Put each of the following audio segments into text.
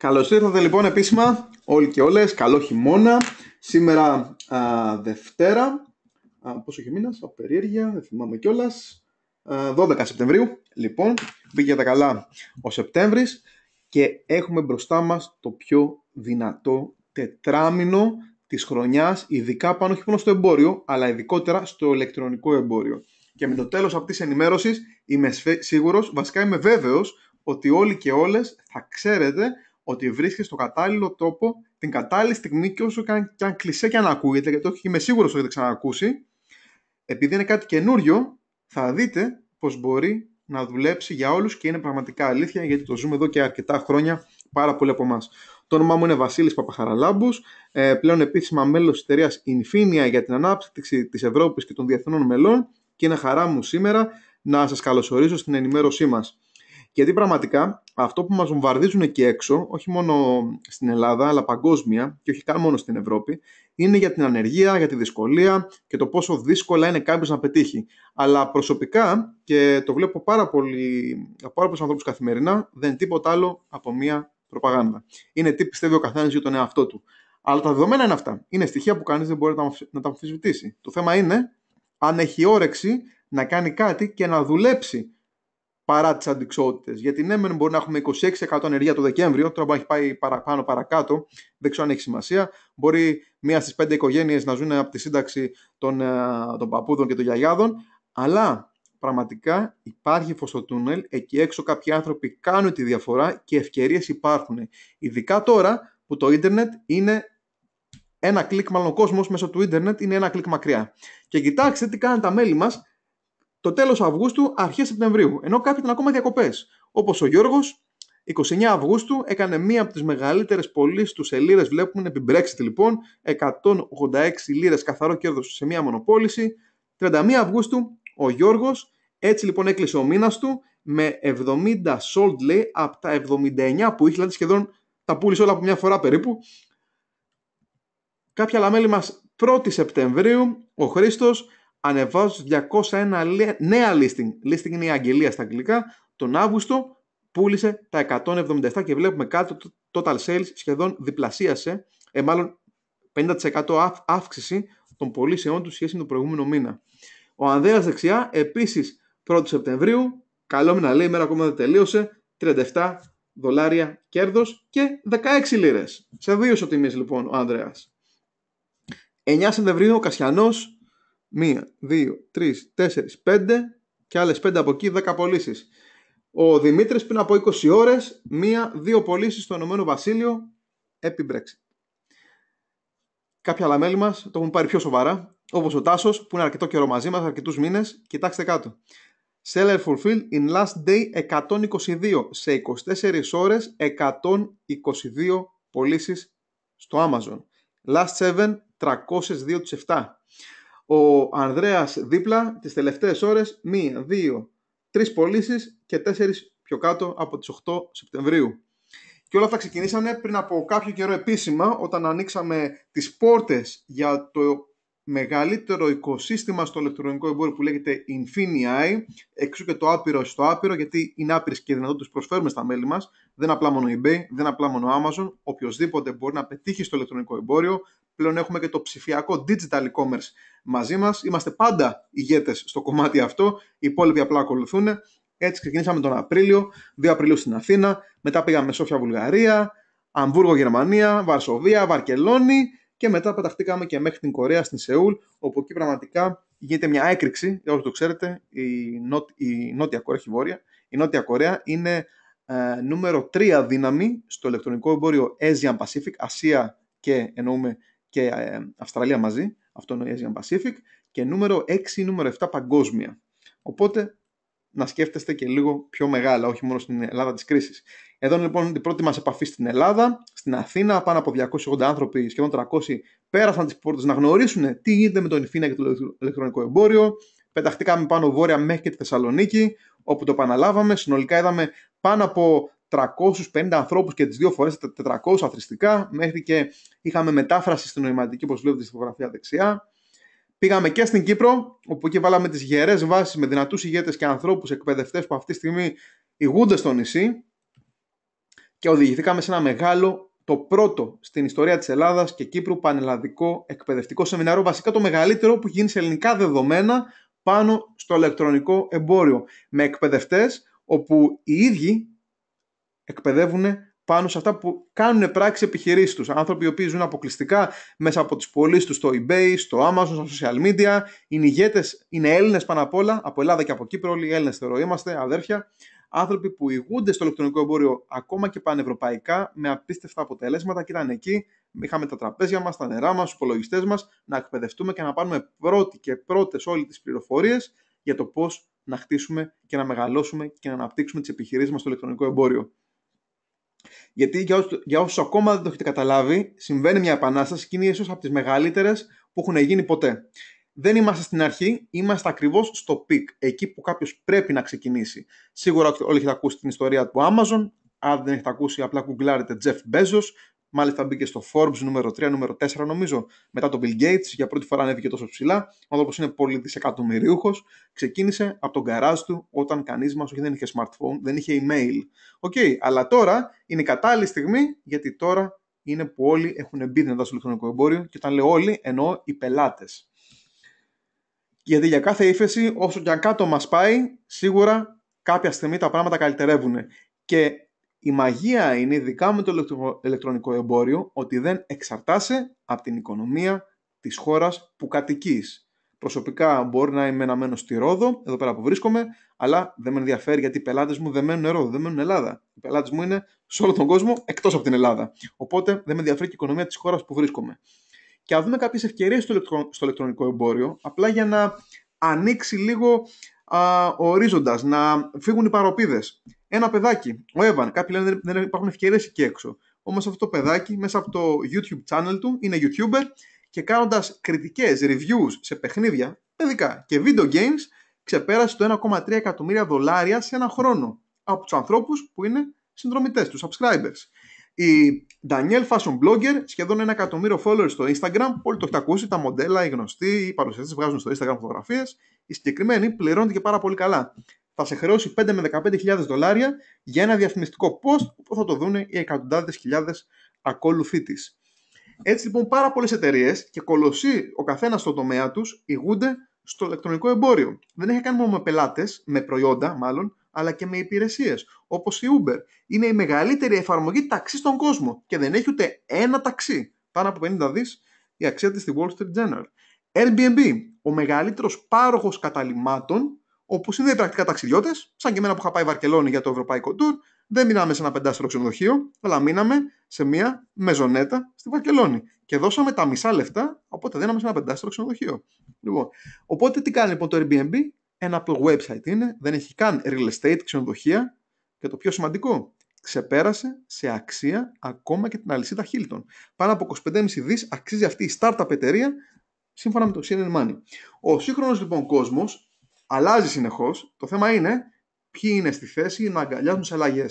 Καλώς ήρθατε λοιπόν επίσημα όλοι και όλες. Καλό χειμώνα. Σήμερα α, Δευτέρα. πόσο έχει μήνα, από περίεργεια, δεν θυμάμαι κιόλας. 12 Σεπτεμβρίου. Λοιπόν, πήγε τα καλά ο Σεπτέμβρης και έχουμε μπροστά μας το πιο δυνατό τετράμινο της χρονιάς, ειδικά πάνω όχι μόνο στο εμπόριο, αλλά ειδικότερα στο ηλεκτρονικό εμπόριο. Και με το τέλος αυτής της ενημέρωσης είμαι σίγουρος, βασικά είμαι βέβαιος, ότι όλοι και όλες θα ξέρετε ότι βρίσκει στο κατάλληλο τόπο την κατάλληλη στιγμή και όσο και αν, και αν κλεισέ και αν ακούγεται, γιατί το είμαι σίγουρος ότι το έχετε ξανακούσει, επειδή είναι κάτι καινούριο, θα δείτε πως μπορεί να δουλέψει για όλους και είναι πραγματικά αλήθεια γιατί το ζούμε εδώ και αρκετά χρόνια πάρα πολύ από εμάς. Το όνομά μου είναι Βασίλης Παπαχαραλάμπους, ε, πλέον επίσημα μέλος της εταιρείας Infinia για την ανάπτυξη της Ευρώπης και των διεθνών μελών και είναι χαρά μου σήμερα να σας καλωσορίσω στην ενημέρωσή μας. Γιατί πραγματικά αυτό που μας βομβαρδίζουν εκεί έξω, όχι μόνο στην Ελλάδα, αλλά παγκόσμια και όχι καν μόνο στην Ευρώπη, είναι για την ανεργία, για τη δυσκολία και το πόσο δύσκολα είναι κάποιος να πετύχει. Αλλά προσωπικά, και το βλέπω πάρα πολύ από πάρα πολλούς ανθρώπους καθημερινά, δεν είναι τίποτα άλλο από μία προπαγάνδα. Είναι τι πιστεύει ο καθένας για τον εαυτό του. Αλλά τα δεδομένα είναι αυτά. Είναι στοιχεία που κανείς δεν μπορεί να τα αμφισβητήσει. Το θέμα είναι αν έχει όρεξη να κάνει κάτι και να δουλέψει παρά τις αντικσότητες. Γιατί ναι, μεν μπορεί να έχουμε 26% ανεργία το Δεκέμβριο, τώρα που έχει πάει παραπάνω, παρακάτω, δεν ξέρω αν έχει σημασία. Μπορεί μία στις πέντε οικογένειες να ζουν από τη σύνταξη των, ε, των παππούδων και των γιαγιάδων. Αλλά πραγματικά υπάρχει φως στο τούνελ, εκεί έξω κάποιοι άνθρωποι κάνουν τη διαφορά και ευκαιρίες υπάρχουν. Ειδικά τώρα που το ίντερνετ είναι ένα κλικ, μάλλον ο κόσμος μέσω του ίντερνετ είναι ένα κλικ μακριά. Και κοιτάξτε τι κάνουν τα μέλη μας το τέλος Αυγούστου, αρχές Σεπτεμβρίου. Ενώ κάποιοι ήταν ακόμα διακοπές. Όπως ο Γιώργος, 29 Αυγούστου έκανε μία από τις μεγαλύτερες πωλήσεις του σε λίρε. Βλέπουμε επί Brexit λοιπόν. 186 λίρες καθαρό κέρδος σε μία μονοπόληση. 31 Αυγούστου ο Γιώργος. Έτσι λοιπόν έκλεισε ο μήνας του με 70 sold lay από τα 79 που είχε, δηλαδή σχεδόν τα πούλησε όλα από μια φορά περίπου. Κάποια λαμέλη μας 1η Σεπτεμβρίου, ο Χρήστος ανεβάζω 201 νέα listing. Listing είναι η αγγελία στα αγγλικά. Τον Αύγουστο πούλησε τα 177 και βλέπουμε κάτω το total sales σχεδόν διπλασίασε, ε, μάλλον 50% αύξηση των πωλήσεών του σχέση με τον προηγούμενο μήνα. Ο Ανδρέας δεξιά, επίσης 1 Σεπτεμβρίου, καλό μήνα λέει, η μέρα ακόμα δεν τελείωσε, 37 δολάρια κέρδος και 16 λίρες. Σε δύο ισοτιμίες λοιπόν ο Ανδρέας. 9 Σεπτεμβρίου ο Κασιανός, Μία, δύο, 3, 4, πέντε και άλλες πέντε από εκεί, δέκα πωλήσεις. Ο Δημήτρης πριν από 20 ώρες, μία, δύο πωλήσεις στο Ηνωμένο Βασίλειο επί Brexit. Κάποια άλλα μέλη μας το έχουν πάρει πιο σοβαρά, Όπως ο Τάσος που είναι αρκετό καιρό μαζί μας, αρκετούς μήνες. Κοιτάξτε κάτω. Seller fulfilled in last day 122. Σε 24 ώρε 122 πωλήσεις στο Amazon. Last 7, 302 7. Ο Ανδρέας δίπλα τις τελευταίες ώρες μία, δύο, τρεις πωλήσεις και τέσσερις πιο κάτω από τις 8 Σεπτεμβρίου. Και όλα αυτά ξεκινήσανε πριν από κάποιο καιρό επίσημα όταν ανοίξαμε τις πόρτες για το μεγαλύτερο οικοσύστημα στο ηλεκτρονικό εμπόριο που λέγεται Infinii, εξού και το άπειρο στο άπειρο, γιατί είναι άπειρες και δυνατότητες που προσφέρουμε στα μέλη μας. Δεν απλά μόνο eBay, δεν απλά μόνο Amazon. Οποιοδήποτε μπορεί να πετύχει στο ηλεκτρονικό εμπόριο, πλέον έχουμε και το ψηφιακό digital e-commerce μαζί μας. Είμαστε πάντα ηγέτες στο κομμάτι αυτό, οι υπόλοιποι απλά ακολουθούν. Έτσι ξεκινήσαμε τον Απρίλιο, 2 Απριλίου στην Αθήνα, μετά πήγαμε Σόφια Βουλγαρία, Αμβούργο Γερμανία, Βαρσοβία, Βαρκελόνη και μετά πεταχτήκαμε και μέχρι την Κορέα στην Σεούλ, όπου εκεί πραγματικά γίνεται μια έκρηξη, για το ξέρετε, η, η Νότια Κορέα, η Βόρεια, η Νότια Κορέα είναι ε, νούμερο 3 δύναμη στο ηλεκτρονικό εμπόριο Asian Pacific, Ασία και εννοούμε και ε, Αυστραλία μαζί, αυτό είναι ο Asian Pacific, και νούμερο 6 ή νούμερο 7 παγκόσμια. Οπότε να σκέφτεστε και λίγο πιο μεγάλα, όχι μόνο στην Ελλάδα της κρίσης. Εδώ είναι λοιπόν η πρώτη μας επαφή στην Ελλάδα, στην Αθήνα. Πάνω από 280 άνθρωποι, σχεδόν 300, πέρασαν τις πόρτες να γνωρίσουν ε, τι γίνεται με τον Ιφίνα και το ηλεκτρονικό εμπόριο. Πεταχτήκαμε πάνω βόρεια μέχρι και τη Θεσσαλονίκη, όπου το επαναλάβαμε. Συνολικά είδαμε πάνω από 350 ανθρώπους και τις δύο φορές 400 αθρηστικά, μέχρι και είχαμε μετάφραση στην νοηματική, όπως βλέπετε στη φωτογραφία δεξιά. Πήγαμε και στην Κύπρο, όπου εκεί βάλαμε τις γερές βάσεις με δυνατούς ηγέτες και ανθρώπους εκπαιδευτές που αυτή τη στιγμή ηγούνται στο νησί και οδηγηθήκαμε σε ένα μεγάλο, το πρώτο στην ιστορία της Ελλάδας και Κύπρου πανελλαδικό εκπαιδευτικό σεμινάριο, βασικά το μεγαλύτερο που γίνει σε ελληνικά δεδομένα πάνω στο ηλεκτρονικό εμπόριο, με εκπαιδευτές, όπου οι ίδιοι εκπαιδεύουν πάνω σε αυτά που κάνουν πράξη επιχειρήσεις τους. Άνθρωποι οι οποίοι ζουν αποκλειστικά μέσα από τις πωλήσεις τους στο eBay, στο Amazon, στα social media. Είναι ηγέτες, είναι Έλληνες πάνω απ' όλα, από Ελλάδα και από Κύπρο. Όλοι οι Έλληνες θεωρώ είμαστε, αδέρφια. Άνθρωποι που ηγούνται στο ηλεκτρονικό εμπόριο ακόμα και πανευρωπαϊκά με απίστευτα αποτελέσματα και ήταν εκεί. Είχαμε τα τραπέζια μας, τα νερά μας, τους υπολογιστές μας να εκπαιδευτούμε και να πάρουμε πρώτοι και πρώτες όλες τις πληροφορίες για το πώς να χτίσουμε και να μεγαλώσουμε και να αναπτύξουμε τις επιχειρήσεις μας στο ηλεκτρονικό εμπόριο. Γιατί για, όσους για όσους ακόμα δεν το έχετε καταλάβει, συμβαίνει μια επανάσταση και είναι ίσω από τις μεγαλύτερες που έχουν γίνει ποτέ. Δεν είμαστε στην αρχή, είμαστε ακριβώς στο πικ, εκεί που κάποιος πρέπει να ξεκινήσει. Σίγουρα όλοι έχετε ακούσει την ιστορία του Amazon. Αν δεν έχετε ακούσει, απλά κουγκλάρετε Jeff Bezos Μάλιστα μπήκε στο Forbes νούμερο 3, νούμερο 4 νομίζω, μετά τον Bill Gates, για πρώτη φορά ανέβηκε τόσο ψηλά. Ο άνθρωπος είναι πολύ δισεκατομμυρίουχος. Ξεκίνησε από τον καράζ του όταν κανείς μας δεν είχε smartphone, δεν είχε email. Οκ, okay, αλλά τώρα είναι η κατάλληλη στιγμή γιατί τώρα είναι που όλοι έχουν μπει δυνατά στο ηλεκτρονικό εμπόριο και όταν λέω όλοι εννοώ οι πελάτες. Γιατί για κάθε ύφεση, όσο και αν κάτω μας πάει, σίγουρα κάποια στιγμή τα πράγματα καλυτερεύουν. Και η μαγεία είναι ειδικά με το ηλεκτρονικό εμπόριο ότι δεν εξαρτάσαι από την οικονομία της χώρας που κατοικείς. Προσωπικά μπορεί να είμαι ένα μέρο στη Ρόδο, εδώ πέρα που βρίσκομαι, αλλά δεν με ενδιαφέρει γιατί οι πελάτες μου δεν μένουν Ρόδο, δεν μένουν Ελλάδα. Οι πελάτες μου είναι σε όλο τον κόσμο εκτός από την Ελλάδα. Οπότε δεν με ενδιαφέρει και η οικονομία της χώρας που βρίσκομαι. Και ας δούμε κάποιες ευκαιρίες στο, ηλεκτρονικό εμπόριο, απλά για να ανοίξει λίγο α, ο ορίζοντας, να φύγουν οι παροπίδες ένα παιδάκι, ο Εβαν, Κάποιοι λένε δεν υπάρχουν ευκαιρίες εκεί έξω. Όμως αυτό το παιδάκι μέσα από το YouTube channel του είναι YouTuber και κάνοντας κριτικές, reviews σε παιχνίδια, παιδικά και video games, ξεπέρασε το 1,3 εκατομμύρια δολάρια σε ένα χρόνο από τους ανθρώπους που είναι συνδρομητές, τους subscribers. Η Daniel Fashion Blogger, σχεδόν ένα εκατομμύριο followers στο Instagram. Όλοι το έχετε ακούσει, τα μοντέλα, οι γνωστοί, οι παρουσιαστές βγάζουν στο Instagram φωτογραφίες. Η συγκεκριμένη πληρώνεται και πάρα πολύ καλά θα σε χρεώσει 5 με 15.000 δολάρια για ένα διαφημιστικό post που θα το δουν οι εκατοντάδες χιλιάδες ακόλουθοί της. Έτσι λοιπόν πάρα πολλές εταιρείες και κολοσσοί ο καθένας στο τομέα τους ηγούνται στο ηλεκτρονικό εμπόριο. Δεν έχει κάνει μόνο με πελάτες, με προϊόντα μάλλον, αλλά και με υπηρεσίες. Όπως η Uber. Είναι η μεγαλύτερη εφαρμογή ταξί στον κόσμο και δεν έχει ούτε ένα ταξί. Πάνω από 50 δις η αξία της στη Wall Street Journal. Airbnb, ο μεγαλύτερος πάροχος καταλημάτων όπου συνδέει πρακτικά ταξιδιώτες, σαν και εμένα που είχα πάει Βαρκελόνη για το ευρωπαϊκό tour, δεν μείναμε σε ένα πεντάστερο ξενοδοχείο, αλλά μείναμε σε μια μεζονέτα στη Βαρκελόνη. Και δώσαμε τα μισά λεφτά, οπότε δεν δίναμε σε ένα πεντάστερο ξενοδοχείο. Λοιπόν, οπότε τι κάνει λοιπόν το Airbnb, ένα απλό website είναι, δεν έχει καν real estate, ξενοδοχεία. Και το πιο σημαντικό, ξεπέρασε σε αξία ακόμα και την αλυσίδα Hilton. Πάνω από 25,5 δις αξίζει αυτή η startup εταιρεία σύμφωνα με το CNN Money. Ο σύγχρονος λοιπόν κόσμος αλλάζει συνεχώς. Το θέμα είναι ποιοι είναι στη θέση να αγκαλιάσουν τις αλλαγές.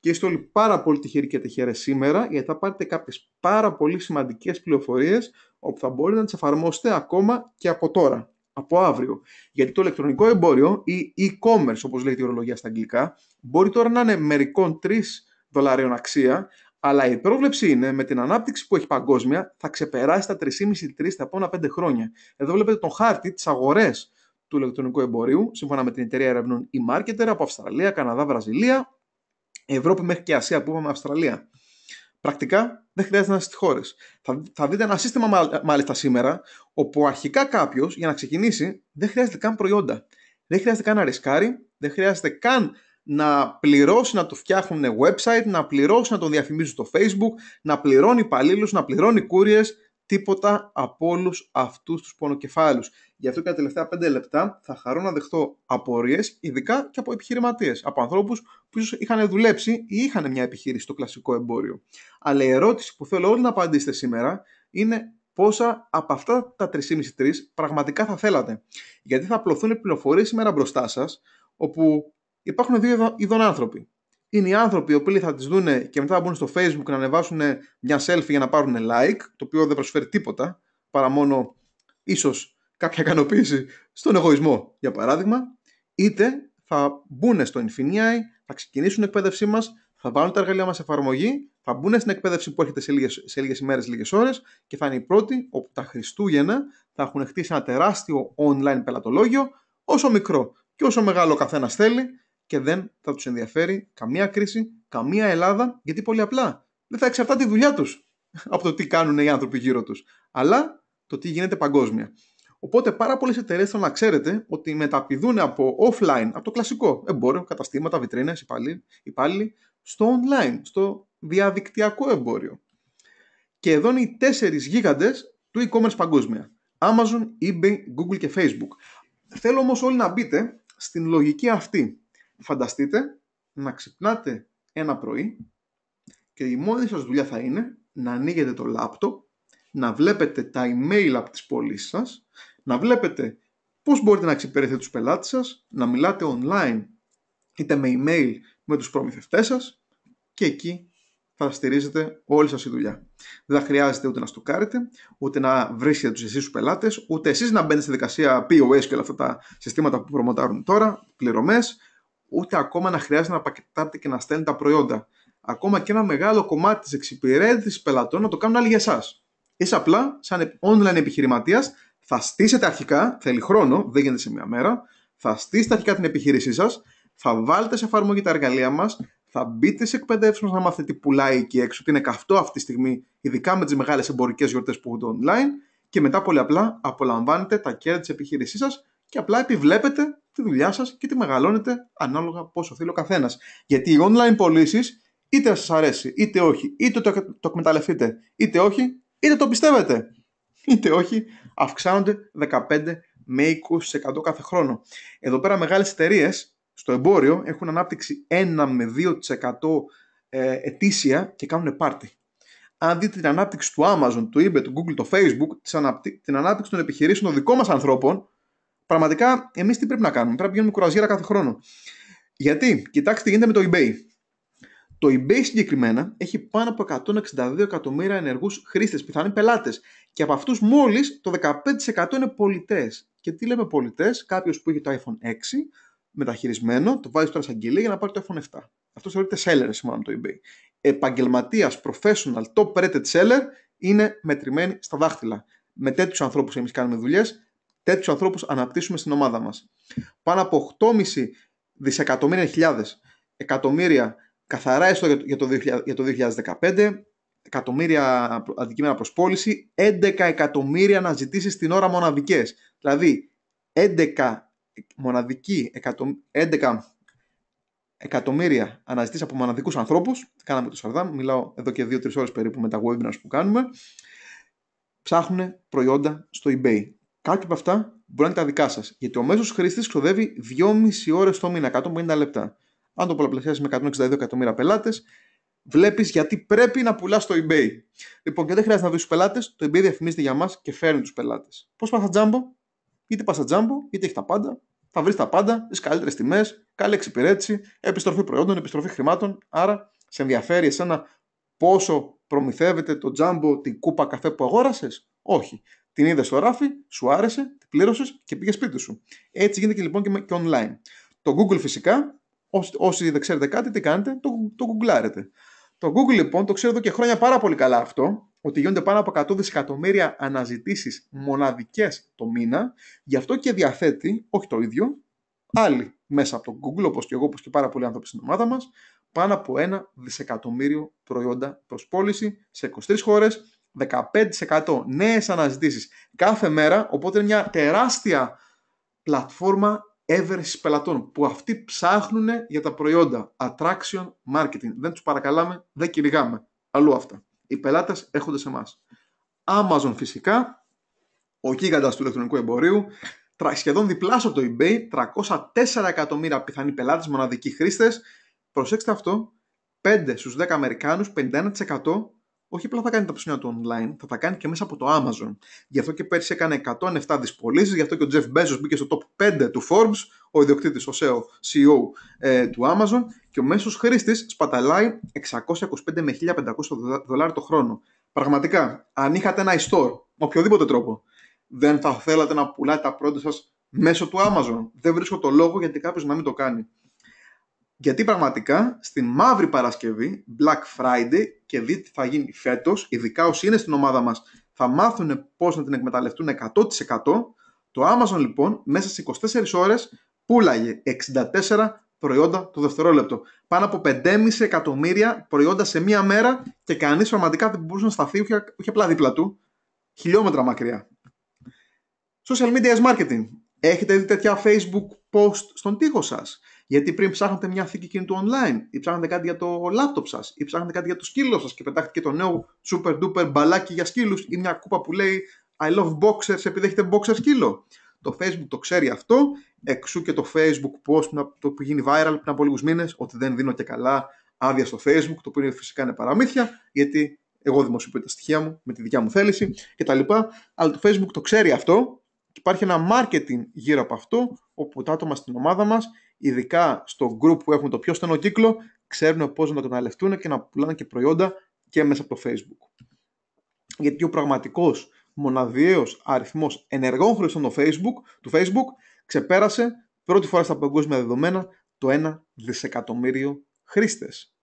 Και είστε όλοι πάρα πολύ τυχεροί και τυχεροί σήμερα, γιατί θα πάρετε κάποιες πάρα πολύ σημαντικές πληροφορίες, όπου θα μπορείτε να τις εφαρμόσετε ακόμα και από τώρα, από αύριο. Γιατί το ηλεκτρονικό εμπόριο ή e-commerce, όπως λέγεται η ορολογία στα αγγλικά, μπορεί τώρα να είναι μερικών 3 δολαρίων αξία, αλλά η πρόβλεψη είναι με την ανάπτυξη που έχει παγκόσμια θα ξεπεράσει τα 3,5-3 τα επόμενα 5 χρόνια. Εδώ βλέπετε τον χάρτη, τις αγορές του ηλεκτρονικού εμπορίου, σύμφωνα με την εταιρεία ερευνών e-Marketer, από Αυστραλία, Καναδά, Βραζιλία, Ευρώπη μέχρι και Ασία, που είπαμε Αυστραλία. Πρακτικά δεν χρειάζεται να είστε χώρες. Θα, θα δείτε ένα σύστημα μάλιστα σήμερα, όπου αρχικά κάποιος για να ξεκινήσει δεν χρειάζεται καν προϊόντα. Δεν χρειάζεται καν να ρισκάρει, δεν χρειάζεται καν να πληρώσει να του φτιάχνουν website, να πληρώσει να τον διαφημίζουν στο facebook, να πληρώνει υπαλλήλους, να πληρώνει couriers, τίποτα από όλους αυτούς τους πονοκεφάλους. Γι' αυτό και τα τελευταία 5 λεπτά θα χαρώ να δεχτώ απορίες, ειδικά και από επιχειρηματίες, από ανθρώπους που ίσως είχαν δουλέψει ή είχαν μια επιχείρηση στο κλασικό εμπόριο. Αλλά η ερώτηση που θέλω όλοι να απαντήσετε σήμερα είναι πόσα από αυτά τα 3,5-3 πραγματικά θα θέλατε. Γιατί θα απλωθούν οι πληροφορίες σήμερα μπροστά σας, όπου υπάρχουν δύο ειδών άνθρωποι είναι οι άνθρωποι οι οποίοι θα τις δούνε και μετά θα μπουν στο facebook να ανεβάσουν μια selfie για να πάρουν like, το οποίο δεν προσφέρει τίποτα, παρά μόνο ίσως κάποια ικανοποίηση στον εγωισμό, για παράδειγμα, είτε θα μπουν στο Infinii, θα ξεκινήσουν την εκπαίδευσή μας, θα βάλουν τα εργαλεία μας σε εφαρμογή, θα μπουν στην εκπαίδευση που έρχεται σε λίγες, σε λίγες ώρες. και θα είναι οι πρώτοι όπου τα Χριστούγεννα θα έχουν χτίσει ένα τεράστιο online πελατολόγιο, όσο μικρό και όσο μεγάλο καθένας θέλει, και δεν θα τους ενδιαφέρει καμία κρίση, καμία Ελλάδα, γιατί πολύ απλά δεν θα εξαρτάται τη δουλειά τους από το τι κάνουν οι άνθρωποι γύρω τους. αλλά το τι γίνεται παγκόσμια. Οπότε πάρα πολλές εταιρείες θέλουν να ξέρετε ότι μεταπηδούν από offline, από το κλασικό εμπόριο, καταστήματα, βιτρίνες, υπάλληλοι, στο online, στο διαδικτυακό εμπόριο. Και εδώ είναι οι τέσσερις γίγαντες του e-commerce παγκόσμια. Amazon, eBay, Google και Facebook. Θέλω όμως όλοι να μπείτε στην λογική αυτή φανταστείτε να ξυπνάτε ένα πρωί και η μόνη σας δουλειά θα είναι να ανοίγετε το λάπτοπ, να βλέπετε τα email από τις πωλήσεις σας, να βλέπετε πώς μπορείτε να εξυπηρετείτε τους πελάτες σας, να μιλάτε online είτε με email με τους προμηθευτές σας και εκεί θα στηρίζετε όλη σας η δουλειά. Δεν θα χρειάζεται ούτε να στοκάρετε, ούτε να βρίσκετε τους εσείς τους πελάτες, ούτε εσείς να μπαίνετε στη δικασία POS και όλα αυτά τα συστήματα που προμοτάρουν τώρα, πληρωμές, ούτε ακόμα να χρειάζεται να πακετάτε και να στέλνετε τα προϊόντα. Ακόμα και ένα μεγάλο κομμάτι της εξυπηρέτησης πελατών να το κάνουν άλλοι για εσάς. Είσαι απλά, σαν online επιχειρηματίας, θα στήσετε αρχικά, θέλει χρόνο, δεν γίνεται σε μία μέρα, θα στήσετε αρχικά την επιχείρησή σας, θα βάλετε σε εφαρμογή τα εργαλεία μας, θα μπείτε σε εκπαιδεύσει να μάθετε τι πουλάει εκεί έξω, τι είναι καυτό αυτή τη στιγμή, ειδικά με τις μεγάλες εμπορικές γιορτές που έχουν online, και μετά πολύ απλά απολαμβάνετε τα κέρδη της επιχείρησής σας και απλά επιβλέπετε τη δουλειά σας και τη μεγαλώνετε ανάλογα πόσο θέλει ο καθένας. Γιατί οι online πωλήσεις είτε σας αρέσει, είτε όχι, είτε το, το εκμεταλλευτείτε, είτε όχι, είτε το πιστεύετε, είτε όχι, αυξάνονται 15 με 20% κάθε χρόνο. Εδώ πέρα μεγάλες εταιρείες στο εμπόριο έχουν ανάπτυξη 1 με 2% ε, ετήσια και κάνουν πάρτι. Αν δείτε την ανάπτυξη του Amazon, του eBay, του Google, του Facebook, την ανάπτυξη των επιχειρήσεων των δικών μας ανθρώπων, πραγματικά εμείς τι πρέπει να κάνουμε. Πρέπει να πηγαίνουμε κουραζιέρα κάθε χρόνο. Γιατί, κοιτάξτε, γίνεται με το eBay. Το eBay συγκεκριμένα έχει πάνω από 162 εκατομμύρια ενεργούς χρήστες, πιθανοί πελάτες. Και από αυτούς μόλις το 15% είναι πολιτές. Και τι λέμε πολιτές, κάποιος που έχει το iPhone 6, μεταχειρισμένο, το βάζει τώρα σε αγγελία για να πάρει το iPhone 7. Αυτό θεωρείται seller σήμερα το eBay. Επαγγελματίας, professional, top rated seller είναι μετρημένοι στα δάχτυλα. Με τέτοιους ανθρώπους εμείς κάνουμε δουλειές, τέτοιους ανθρώπους αναπτύσσουμε στην ομάδα μας. Πάνω από 8,5 δισεκατομμύρια εκατομμύρια καθαρά έστω για το, 2015, εκατομμύρια αντικείμενα προ πώληση, 11 εκατομμύρια αναζητήσεις την ώρα μοναδικές, Δηλαδή, 11 μοναδική, εκατομμύρια αναζητήσεις από μοναδικούς ανθρώπους, κάναμε το Σαρδάμ, μιλάω εδώ και 2-3 ώρες περίπου με τα webinars που κάνουμε, ψάχνουν προϊόντα στο eBay. Κάποια από αυτά μπορεί να είναι τα δικά σας. Γιατί ο μέσος χρήστης ξοδεύει 2,5 ώρες το μήνα, 150 λεπτά. Αν το πολλαπλασιάσεις με 162 εκατομμύρια πελάτες, βλέπεις γιατί πρέπει να πουλάς στο eBay. Λοιπόν, και δεν χρειάζεται να βρει πελάτες, το eBay διαφημίζεται για μας και φέρνει τους πελάτες. Πώς πας τζάμπο, είτε πας τζάμπο, είτε έχεις τα πάντα. Θα βρεις τα πάντα, τις καλύτερες τιμές, καλή εξυπηρέτηση, επιστροφή προϊόντων, επιστροφή χρημάτων. Άρα σε ενδιαφέρει εσένα πόσο προμηθεύεται το τζάμπο την κούπα καφέ που αγόρασες. Όχι την είδες στο ράφι, σου άρεσε, την πλήρωσες και πήγες σπίτι σου. Έτσι γίνεται και λοιπόν και online. Το Google φυσικά, όσοι, δεν ξέρετε κάτι, τι κάνετε, το, το Το Google λοιπόν το ξέρω εδώ και χρόνια πάρα πολύ καλά αυτό, ότι γίνονται πάνω από 100 δισεκατομμύρια αναζητήσεις μοναδικές το μήνα, γι' αυτό και διαθέτει, όχι το ίδιο, άλλοι μέσα από το Google, όπως και εγώ, όπως και πάρα πολλοί άνθρωποι στην ομάδα μας, πάνω από ένα δισεκατομμύριο προϊόντα προς πώληση σε 23 χώρε. 15% νέες αναζητήσεις κάθε μέρα, οπότε είναι μια τεράστια πλατφόρμα έβερσης πελατών που αυτοί ψάχνουν για τα προϊόντα attraction marketing. Δεν τους παρακαλάμε, δεν κυνηγάμε. Αλλού αυτά. Οι πελάτες έρχονται σε εμάς. Amazon φυσικά, ο γίγαντας του ηλεκτρονικού εμπορίου, σχεδόν διπλάσιο το eBay, 304 εκατομμύρια πιθανοί πελάτες, μοναδικοί χρήστες. Προσέξτε αυτό, 5 στους 10 Αμερικάνους, 51% όχι απλά θα κάνει τα ψώνια του online, θα τα κάνει και μέσα από το Amazon. Γι' αυτό και πέρσι έκανε 107 δις πωλήσει, γι' αυτό και ο Jeff Bezos μπήκε στο top 5 του Forbes, ο ιδιοκτήτης, ο CEO, ε, του Amazon και ο μέσος χρήστης σπαταλάει 625 με 1500 δολάρια το χρόνο. Πραγματικά, αν είχατε ένα e-store, με οποιοδήποτε τρόπο, δεν θα θέλατε να πουλάτε τα πρώτα σας μέσω του Amazon. Δεν βρίσκω το λόγο γιατί κάποιος να μην το κάνει. Γιατί πραγματικά στη Μαύρη Παρασκευή, Black Friday, και δείτε τι θα γίνει φέτος, ειδικά όσοι είναι στην ομάδα μας, θα μάθουν πώς να την εκμεταλλευτούν 100%. Το Amazon λοιπόν μέσα σε 24 ώρες πουλάγε 64 προϊόντα το δευτερόλεπτο. Πάνω από 5,5 εκατομμύρια προϊόντα σε μία μέρα και κανείς πραγματικά δεν μπορούσε να σταθεί, όχι απλά δίπλα του, χιλιόμετρα μακριά. Social media marketing. Έχετε δει τέτοια Facebook post στον τοίχο σας γιατί πριν ψάχνατε μια θήκη κινητού online, ή ψάχνατε κάτι για το λάπτοπ σας, ή ψάχνατε κάτι για το σκύλο σας και πετάχτηκε το νέο super duper μπαλάκι για σκύλους ή μια κούπα που λέει I love boxers επειδή έχετε boxer σκύλο. Το Facebook το ξέρει αυτό, εξού και το Facebook post που, που γίνει viral πριν από λίγους μήνες, ότι δεν δίνω και καλά άδεια στο Facebook, το οποίο φυσικά είναι παραμύθια, γιατί εγώ δημοσιοποιώ τα στοιχεία μου με τη δικιά μου θέληση κτλ. Αλλά το Facebook το ξέρει αυτό και υπάρχει ένα marketing γύρω από αυτό, όπου τα άτομα στην ομάδα μας ειδικά στο group που έχουν το πιο στενό κύκλο, ξέρουν πώς να το εκμεταλλευτούν και να πουλάνε και προϊόντα και μέσα από το Facebook. Γιατί ο πραγματικός μοναδιαίος αριθμός ενεργών χρηστών του Facebook, του Facebook ξεπέρασε πρώτη φορά στα παγκόσμια δεδομένα το 1 δισεκατομμύριο χρήστες.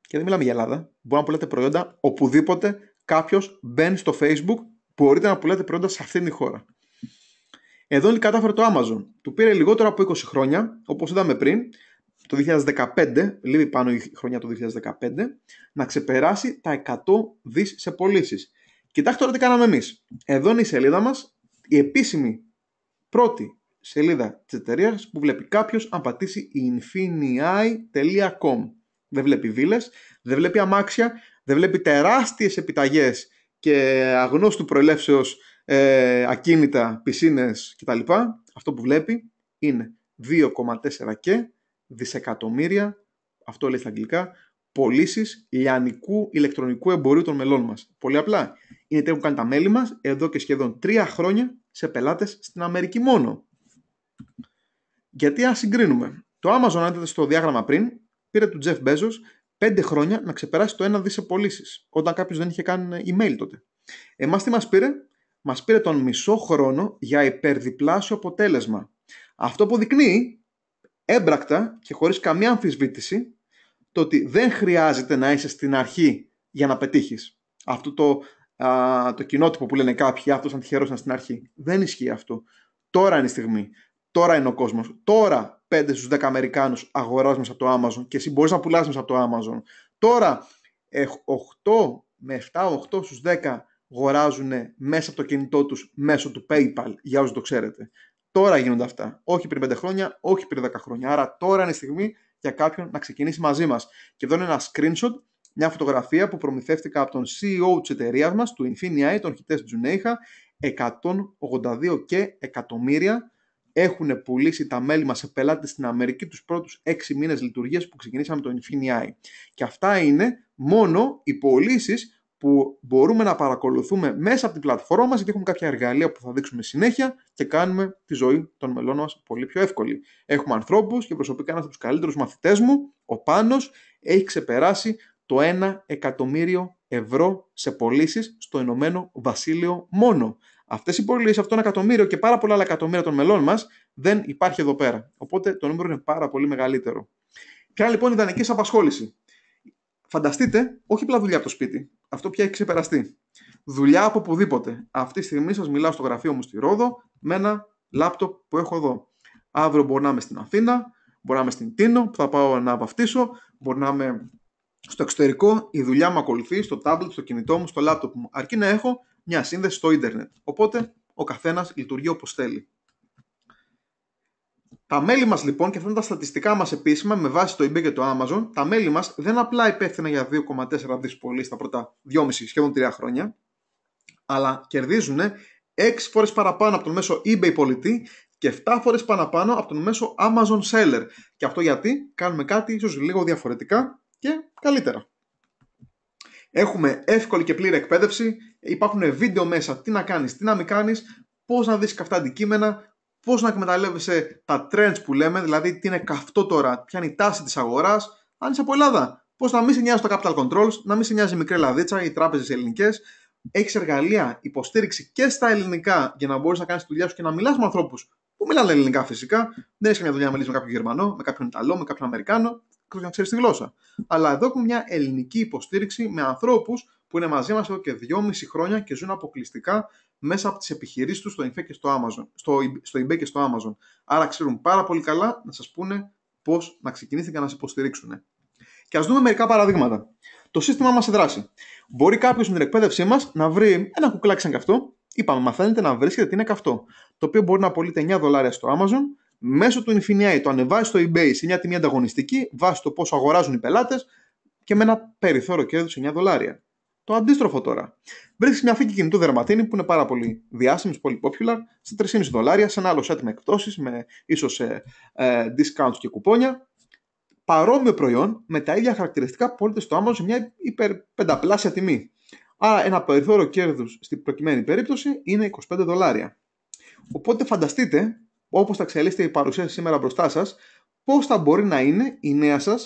Και δεν μιλάμε για Ελλάδα. Μπορεί να πουλάτε προϊόντα οπουδήποτε κάποιος μπαίνει στο Facebook, μπορείτε να πουλάτε προϊόντα σε αυτήν τη χώρα. Εδώ είναι κατάφερε το Amazon. Του πήρε λιγότερο από 20 χρόνια, όπως είδαμε πριν, το 2015, λίγο πάνω η χρονιά το 2015, να ξεπεράσει τα 100 δις σε πωλήσεις. Κοιτάξτε τώρα τι κάναμε εμείς. Εδώ είναι η σελίδα μας, η επίσημη πρώτη σελίδα της εταιρείας που βλέπει κάποιος αν πατήσει infinii.com. Δεν βλέπει βίλες, δεν βλέπει αμάξια, δεν βλέπει τεράστιες επιταγές και αγνώστου προελεύσεως ε, ακίνητα, πισίνες κτλ. Αυτό που βλέπει είναι 2,4 και δισεκατομμύρια, αυτό λέει στα αγγλικά, πωλήσεις λιανικού ηλεκτρονικού εμπορίου των μελών μας. Πολύ απλά. Είναι τι έχουν κάνει τα μέλη μας εδώ και σχεδόν τρία χρόνια σε πελάτες στην Αμερική μόνο. Γιατί αν συγκρίνουμε, το Amazon, αν δείτε στο διάγραμμα πριν, πήρε του Jeff Bezos 5 χρόνια να ξεπεράσει το ένα δις σε πωλήσεις, όταν κάποιος δεν είχε καν email τότε. Εμάς τι μας πήρε, μας πήρε τον μισό χρόνο για υπερδιπλάσιο αποτέλεσμα. Αυτό που δεικνύει έμπρακτα και χωρίς καμία αμφισβήτηση το ότι δεν χρειάζεται να είσαι στην αρχή για να πετύχεις. Αυτό το, α, το κοινότυπο που λένε κάποιοι, αυτός σαν τυχερός να στην αρχή. Δεν ισχύει αυτό. Τώρα είναι η στιγμή. Τώρα είναι ο κόσμος. Τώρα 5 στου 10 Αμερικάνους αγοράζουν από το Amazon και εσύ μπορείς να μέσα από το Amazon. Τώρα 8 ε, με 7, 8 στου 10 αγοράζουν μέσα από το κινητό τους μέσω του PayPal, για όσους το ξέρετε. Τώρα γίνονται αυτά. Όχι πριν 5 χρόνια, όχι πριν 10 χρόνια. Άρα τώρα είναι η στιγμή για κάποιον να ξεκινήσει μαζί μας. Και εδώ είναι ένα screenshot, μια φωτογραφία που προμηθεύτηκα από τον CEO της εταιρείας μας, του Infinia, τον χιτές Τζουνέιχα, 182 και εκατομμύρια έχουν πουλήσει τα μέλη μας σε πελάτες στην Αμερική τους πρώτους 6 μήνες λειτουργίας που ξεκινήσαμε το Infinity. Και αυτά είναι μόνο οι πωλήσεις που μπορούμε να παρακολουθούμε μέσα από την πλατφόρμα μας, γιατί έχουμε κάποια εργαλεία που θα δείξουμε συνέχεια και κάνουμε τη ζωή των μελών μας πολύ πιο εύκολη. Έχουμε ανθρώπους και προσωπικά ένας από τους καλύτερους μαθητές μου, ο Πάνος, έχει ξεπεράσει το 1 εκατομμύριο ευρώ σε πωλήσεις στο Ηνωμένο Βασίλειο μόνο. Αυτές οι πωλήσεις, αυτό ένα εκατομμύριο και πάρα πολλά άλλα εκατομμύρια των μελών μας δεν υπάρχει εδώ πέρα. Οπότε το νούμερο είναι πάρα πολύ μεγαλύτερο. Ποια λοιπόν η ιδανική απασχόληση. Φανταστείτε, όχι απλά δουλειά από το σπίτι. Αυτό πια έχει ξεπεραστεί. Δουλειά από οπουδήποτε. Αυτή τη στιγμή σας μιλάω στο γραφείο μου στη Ρόδο με ένα λάπτοπ που έχω εδώ. Αύριο μπορεί να είμαι στην Αθήνα, μπορεί να είμαι στην Τίνο που θα πάω να βαφτίσω, μπορεί να είμαι στο εξωτερικό. Η δουλειά μου ακολουθεί στο τάμπλετ, στο κινητό μου, στο λάπτοπ μου. Αρκεί να έχω μια σύνδεση στο ίντερνετ. Οπότε ο καθένας λειτουργεί όπως θέλει. Τα μέλη μας λοιπόν, και αυτά είναι τα στατιστικά μας επίσημα με βάση το eBay και το Amazon, τα μέλη μας δεν απλά υπεύθυνα για 2,4 δις πολύ στα πρώτα 2,5 σχεδόν 3 χρόνια, αλλά κερδίζουν 6 φορές παραπάνω από τον μέσο eBay πολιτή και 7 φορές παραπάνω από τον μέσο Amazon seller. Και αυτό γιατί κάνουμε κάτι ίσως λίγο διαφορετικά και καλύτερα. Έχουμε εύκολη και πλήρη εκπαίδευση, υπάρχουν βίντεο μέσα τι να κάνεις, τι να μην κάνεις, πώς να δεις καυτά αντικείμενα, πώς να εκμεταλλεύεσαι τα trends που λέμε, δηλαδή τι είναι καυτό τώρα, ποια είναι η τάση της αγοράς, αν είσαι από Ελλάδα. Πώς να μην σε νοιάζει το capital controls, να μην σε νοιάζει η μικρή λαδίτσα, οι τράπεζες ελληνικές. Έχεις εργαλεία, υποστήριξη και στα ελληνικά για να μπορείς να κάνεις τη δουλειά σου και να μιλάς με ανθρώπους που μιλάνε ελληνικά φυσικά. Δεν έχεις καμιά δουλειά να μιλήσεις με κάποιον Γερμανό, με κάποιον Ιταλό, με κάποιον Αμερικάνο, εκτός να ξέρεις τη γλώσσα. Αλλά εδώ έχουμε μια ελληνική υποστήριξη με ανθρώπους που είναι μαζί μας εδώ και 2,5 χρόνια και ζουν αποκλειστικά μέσα από τις επιχειρήσεις τους στο eBay και στο Amazon. Στο, στο eBay και στο Amazon. Άρα ξέρουν πάρα πολύ καλά να σας πούνε πώς να ξεκινήσετε να σας υποστηρίξουν. Και ας δούμε μερικά παραδείγματα. Το σύστημά μας σε δράση. Μπορεί κάποιος με την εκπαίδευσή μας να βρει ένα κουκλάκι σαν καυτό. Είπαμε, μαθαίνετε να βρίσκετε τι είναι καυτό. Το οποίο μπορεί να απολύτε 9 δολάρια στο Amazon. Μέσω του Infinity το ανεβάζει στο eBay σε μια τιμή ανταγωνιστική, βάσει το πόσο αγοράζουν οι πελάτες και με ένα περιθώριο σε 9 δολάρια. Το αντίστροφο τώρα. Βρίσκεις μια φύκη κινητού δερματίνη που είναι πάρα πολύ διάσημη, πολύ popular, σε 3,5 δολάρια, σε ένα άλλο site με εκπτώσεις, με ίσως ε, ε, discounts και κουπόνια. Παρόμοιο προϊόν με τα ίδια χαρακτηριστικά που στο Amazon σε μια υπερπενταπλάσια τιμή. Άρα ένα περιθώριο κέρδους στην προκειμένη περίπτωση είναι 25 δολάρια. Οπότε φανταστείτε, όπως θα εξελίσσετε η παρουσίαση σήμερα μπροστά σας, πώς θα μπορεί να είναι η νέα σας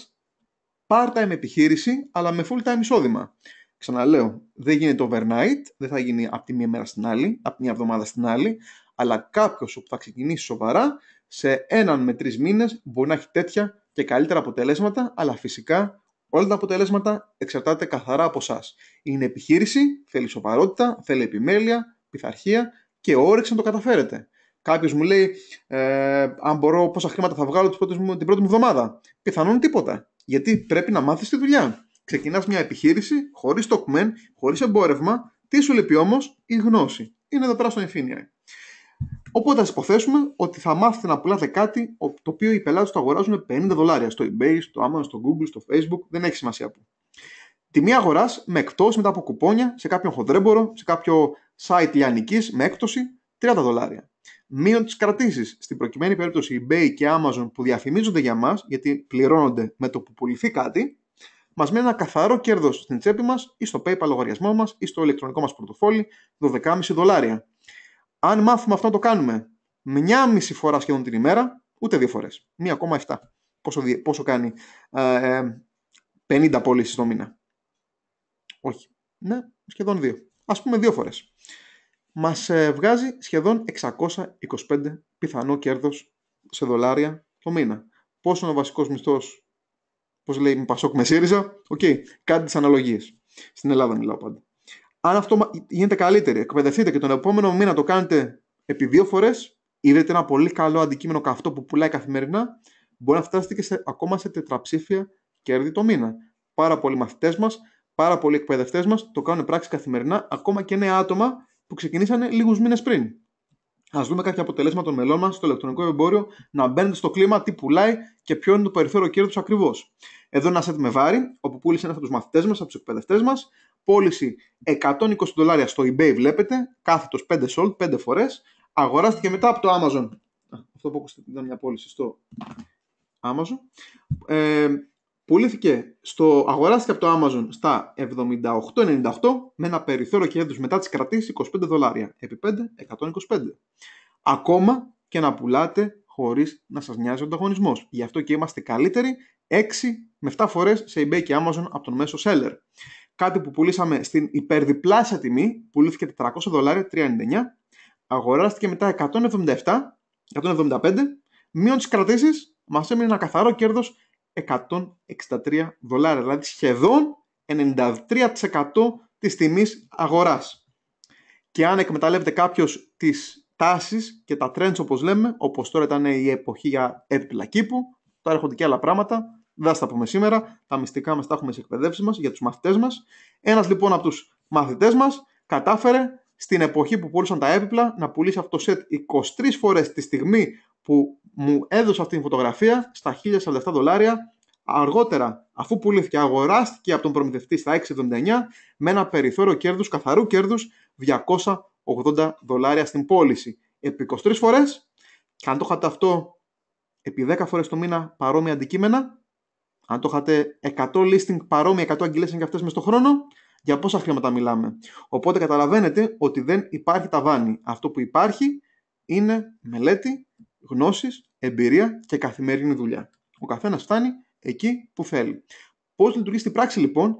part-time επιχείρηση, αλλά με full-time εισόδημα. Ξαναλέω, δεν γίνεται overnight, δεν θα γίνει από τη μία μέρα στην άλλη, από τη μία εβδομάδα στην άλλη, αλλά κάποιος που θα ξεκινήσει σοβαρά, σε έναν με τρεις μήνες μπορεί να έχει τέτοια και καλύτερα αποτελέσματα, αλλά φυσικά όλα τα αποτελέσματα εξαρτάται καθαρά από εσάς. Είναι επιχείρηση, θέλει σοβαρότητα, θέλει επιμέλεια, πειθαρχία και όρεξη να το καταφέρετε. Κάποιος μου λέει, ε, αν μπορώ, πόσα χρήματα θα βγάλω την πρώτη μου εβδομάδα. Πιθανόν τίποτα. Γιατί πρέπει να μάθεις τη δουλειά ξεκινάς μια επιχείρηση χωρίς τοκμεν, χωρίς εμπόρευμα. Τι σου λείπει όμως, η γνώση. Είναι εδώ πέρα στο Infinia. Οπότε ας υποθέσουμε ότι θα μάθετε να πουλάτε κάτι το οποίο οι πελάτες το αγοράζουν 50 δολάρια στο eBay, στο Amazon, στο Google, στο Facebook, δεν έχει σημασία που. Τιμή αγοράς με εκτός μετά από κουπόνια σε κάποιον χοντρέμπορο, σε κάποιο site λιανικής με έκπτωση 30 δολάρια. Μείον τις κρατήσεις. Στην προκειμένη περίπτωση eBay και Amazon που διαφημίζονται για μας, γιατί πληρώνονται με το που πουληθεί κάτι, μας μένει ένα καθαρό κέρδος στην τσέπη μας ή στο PayPal λογαριασμό μας ή στο ηλεκτρονικό μας πορτοφόλι 12,5 δολάρια. Αν μάθουμε αυτό να το κάνουμε μια μισή φορά σχεδόν την ημέρα, ούτε δύο φορές. 1,7. Πόσο, πόσο κάνει ε, 50 ε, πωλήσει το μήνα. Όχι. Ναι, σχεδόν δύο. Ας πούμε δύο φορές. Μας ε, βγάζει σχεδόν 625 πιθανό κέρδος σε δολάρια το μήνα. Πόσο είναι ο βασικός μισθός Πώς λέει με Πασόκ με ΣΥΡΙΖΑ. Οκ, okay, κάντε τι αναλογίε. Στην Ελλάδα μιλάω πάντα. Αν αυτό γίνεται καλύτερη, εκπαιδευτείτε και τον επόμενο μήνα το κάνετε επί δύο φορές, είδετε ένα πολύ καλό αντικείμενο καυτό που πουλάει καθημερινά, μπορεί να φτάσετε και σε, ακόμα σε τετραψήφια κέρδη το μήνα. Πάρα πολλοί μαθητές μας, πάρα πολλοί εκπαιδευτές μας το κάνουν πράξη καθημερινά, ακόμα και νέα άτομα που ξεκινήσανε λίγους μήνες πριν. Ας δούμε κάποια αποτελέσματα των μελών μας στο ηλεκτρονικό εμπόριο να μπαίνετε στο κλίμα, τι πουλάει και ποιο είναι το περιθώριο κέρδου ακριβώς. Εδώ ένα set με βάρη, όπου πούλησε ένα από τους μαθητές μας, από τους εκπαιδευτές μας. Πώληση 120 δολάρια στο eBay, βλέπετε, κάθετος 5 sold, 5 φορές. Αγοράστηκε μετά από το Amazon. Αυτό που ακούστηκε ήταν μια πώληση στο Amazon. Ε, πουλήθηκε στο, αγοράστηκε από το Amazon στα 78,98 με ένα περιθώριο κέρδους μετά τις κρατήσεις 25 δολάρια επί 5, 125. Ακόμα και να πουλάτε χωρίς να σας νοιάζει ο ανταγωνισμός. Γι' αυτό και είμαστε καλύτεροι 6 με 7 φορές σε eBay και Amazon από τον μέσο seller. Κάτι που πουλήσαμε στην υπερδιπλάσια τιμή, πουλήθηκε 400 δολάρια, 3,99, αγοράστηκε μετά 177, 175, μείον τις κρατήσεις μας έμεινε ένα καθαρό κέρδος 163 δολάρια, δηλαδή σχεδόν 93% της τιμής αγοράς. Και αν εκμεταλλεύεται κάποιος τις τάσεις και τα trends όπως λέμε, όπως τώρα ήταν η εποχή για έπιπλα κήπου, τώρα έρχονται και άλλα πράγματα, δεν θα τα πούμε σήμερα, τα μυστικά μας τα έχουμε σε εκπαιδεύσεις μας για τους μαθητές μας. Ένας λοιπόν από τους μαθητές μας κατάφερε στην εποχή που πουλούσαν τα έπιπλα να πουλήσει αυτό το σετ 23 φορές τη στιγμή που μου έδωσε αυτή τη φωτογραφία στα 1047 δολάρια. Αργότερα, αφού πουλήθηκε, αγοράστηκε από τον προμηθευτή στα 6,79 με ένα περιθώριο κέρδους, καθαρού κέρδους 280 δολάρια στην πώληση. Επί 23 φορές, και αν το είχατε αυτό επί 10 φορές το μήνα παρόμοια αντικείμενα, αν το είχατε 100 listing παρόμοια, 100 αγγελίες και αυτές μες στο χρόνο, για πόσα χρήματα μιλάμε. Οπότε καταλαβαίνετε ότι δεν υπάρχει ταβάνι. Αυτό που υπάρχει είναι μελέτη γνώσεις, εμπειρία και καθημερινή δουλειά. Ο καθένας φτάνει εκεί που θέλει. Πώς λειτουργεί στην πράξη λοιπόν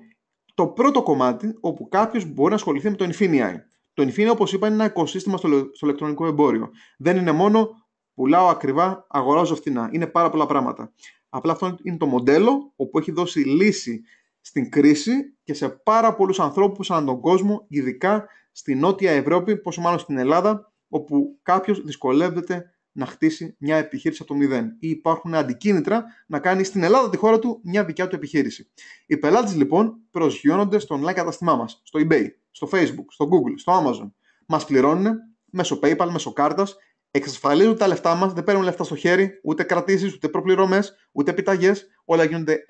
το πρώτο κομμάτι όπου κάποιος μπορεί να ασχοληθεί με το Infinii. Το Infinii όπως είπα είναι ένα οικοσύστημα στο, ηλεκτρονικό εμπόριο. Δεν είναι μόνο πουλάω ακριβά, αγοράζω φθηνά. Είναι πάρα πολλά πράγματα. Απλά αυτό είναι το μοντέλο όπου έχει δώσει λύση στην κρίση και σε πάρα πολλούς ανθρώπους ανά τον κόσμο, ειδικά στη Νότια Ευρώπη, πόσο μάλλον στην Ελλάδα, όπου κάποιος δυσκολεύεται να χτίσει μια επιχείρηση από το μηδέν ή υπάρχουν αντικίνητρα να κάνει στην Ελλάδα τη χώρα του μια δικιά του επιχείρηση. Οι πελάτες λοιπόν προσγειώνονται στο online καταστημά μας, στο eBay, στο Facebook, στο Google, στο Amazon. Μας πληρώνουν μέσω PayPal, μέσω κάρτας, εξασφαλίζουν τα λεφτά μας, δεν παίρνουν λεφτά στο χέρι, ούτε κρατήσεις, ούτε προπληρωμές, ούτε επιταγές. Όλα γίνονται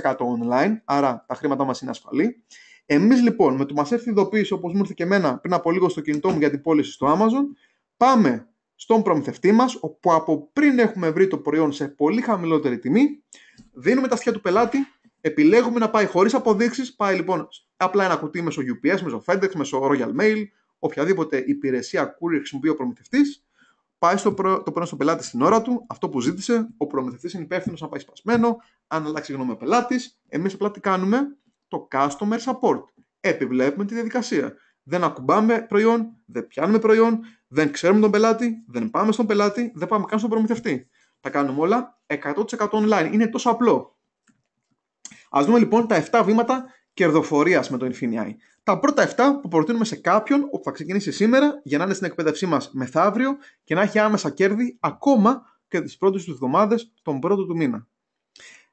100% online, άρα τα χρήματά μας είναι ασφαλή. Εμείς λοιπόν με το μας έρθει ειδοποίηση όπως μου ήρθε και εμένα πριν από λίγο στο κινητό μου για την πώληση στο Amazon, πάμε στον προμηθευτή μας, όπου από πριν έχουμε βρει το προϊόν σε πολύ χαμηλότερη τιμή, δίνουμε τα στοιχεία του πελάτη, επιλέγουμε να πάει χωρίς αποδείξεις, πάει λοιπόν απλά ένα κουτί μέσω UPS, μέσω FedEx, μέσω Royal Mail, οποιαδήποτε υπηρεσία courier χρησιμοποιεί ο προμηθευτής, πάει στο το προϊόν στον πελάτη στην ώρα του, αυτό που ζήτησε, ο προμηθευτής είναι υπεύθυνος να πάει σπασμένο, αν αλλάξει γνώμη ο πελάτης. Εμείς απλά τι κάνουμε, το customer support. Επιβλέπουμε τη διαδικασία. Δεν ακουμπάμε προϊόν, δεν πιάνουμε προϊόν, δεν ξέρουμε τον πελάτη, δεν πάμε στον πελάτη, δεν πάμε καν στον προμηθευτή. Τα κάνουμε όλα 100% online. Είναι τόσο απλό. Ας δούμε λοιπόν τα 7 βήματα κερδοφορίας με το Infinite. Τα πρώτα 7 που προτείνουμε σε κάποιον που θα ξεκινήσει σήμερα για να είναι στην εκπαίδευσή μας μεθαύριο και να έχει άμεσα κέρδη ακόμα και τις πρώτες του εβδομάδες τον πρώτο του μήνα.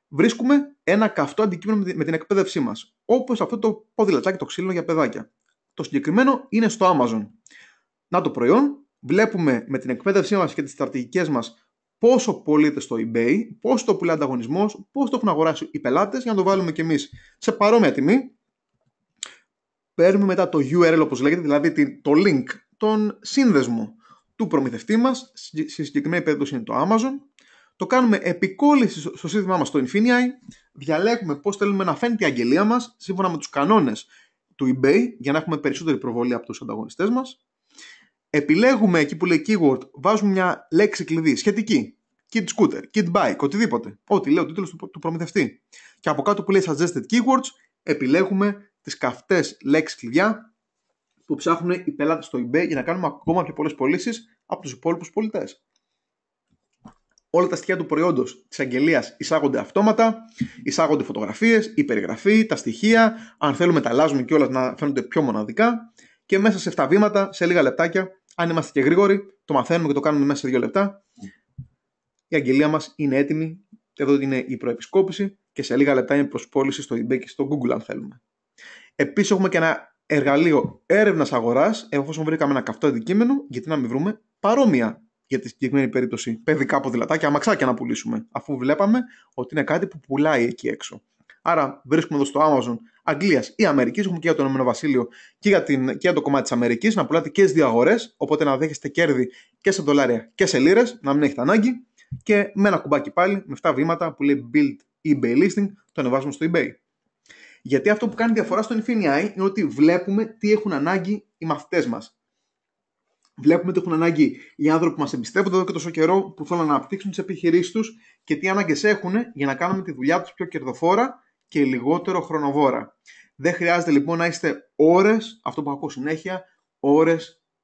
Βρίσκουμε ένα καυτό αντικείμενο με την εκπαίδευσή μας, όπως αυτό το ποδηλατσάκι το ξύλινο για παιδάκια. Το συγκεκριμένο είναι στο Amazon να το προϊόν, βλέπουμε με την εκπαίδευσή μας και τις στρατηγικές μας πόσο πωλείται στο eBay, πόσο το πουλάει ανταγωνισμός, πόσο το έχουν αγοράσει οι πελάτες, για να το βάλουμε κι εμείς. σε παρόμοια τιμή. Παίρνουμε μετά το URL όπως λέγεται, δηλαδή το link, τον σύνδεσμο του προμηθευτή μας. στη συγκεκριμένη περίπτωση είναι το Amazon, το κάνουμε επικόλυση στο σύστημά μας το Infinity. διαλέγουμε πώς θέλουμε να φαίνεται η αγγελία μας σύμφωνα με τους κανόνες του eBay για να έχουμε περισσότερη προβολή από τους ανταγωνιστές μας επιλέγουμε εκεί που λέει keyword, βάζουμε μια λέξη κλειδί σχετική. Kid scooter, kid bike, οτιδήποτε. Ό,τι λέει ο τίτλος του, του προμηθευτή. Και από κάτω που λέει suggested keywords, επιλέγουμε τις καυτές λέξεις κλειδιά που ψάχνουν οι πελάτες στο eBay για να κάνουμε ακόμα πιο πολλές πωλήσεις από τους υπόλοιπους πολιτές. Όλα τα στοιχεία του προϊόντος της αγγελίας εισάγονται αυτόματα, εισάγονται φωτογραφίες, η περιγραφή, τα στοιχεία. Αν θέλουμε, τα αλλάζουμε κιόλας να φαίνονται πιο μοναδικά. Και μέσα σε 7 βήματα, σε λίγα λεπτάκια, αν είμαστε και γρήγοροι, το μαθαίνουμε και το κάνουμε μέσα σε δύο λεπτά. Η αγγελία μας είναι έτοιμη. Εδώ είναι η προεπισκόπηση και σε λίγα λεπτά είναι προ πώληση στο eBay και στο Google, αν θέλουμε. Επίσης, έχουμε και ένα εργαλείο έρευνας αγοράς, εφόσον βρήκαμε ένα καυτό αντικείμενο, γιατί να μην βρούμε παρόμοια για τη συγκεκριμένη περίπτωση παιδικά και αμαξάκια να πουλήσουμε, αφού βλέπαμε ότι είναι κάτι που πουλάει εκεί έξω. Άρα βρίσκουμε εδώ στο Amazon Αγγλίας ή Αμερικής, έχουμε και για το Ηνωμένο Βασίλειο και για, την, για το κομμάτι της Αμερικής, να πουλάτε και στις δύο αγορές. Οπότε να δέχεστε κέρδη και σε δολάρια και σε λίρες, να μην έχετε ανάγκη. Και με ένα κουμπάκι πάλι, με 7 βήματα που λέει Build eBay Listing, το ανεβάζουμε στο eBay. Γιατί αυτό που κάνει διαφορά στο Infinity είναι ότι βλέπουμε τι έχουν ανάγκη οι μαθητές μας. Βλέπουμε τι έχουν ανάγκη οι άνθρωποι που μας εμπιστεύονται εδώ και τόσο καιρό, που θέλουν να αναπτύξουν τις επιχειρήσεις τους και τι ανάγκες έχουν για να κάνουμε τη δουλειά τους πιο κερδοφόρα και λιγότερο χρονοβόρα. Δεν χρειάζεται λοιπόν να είστε ώρες, αυτό που ακούω συνέχεια, ώρες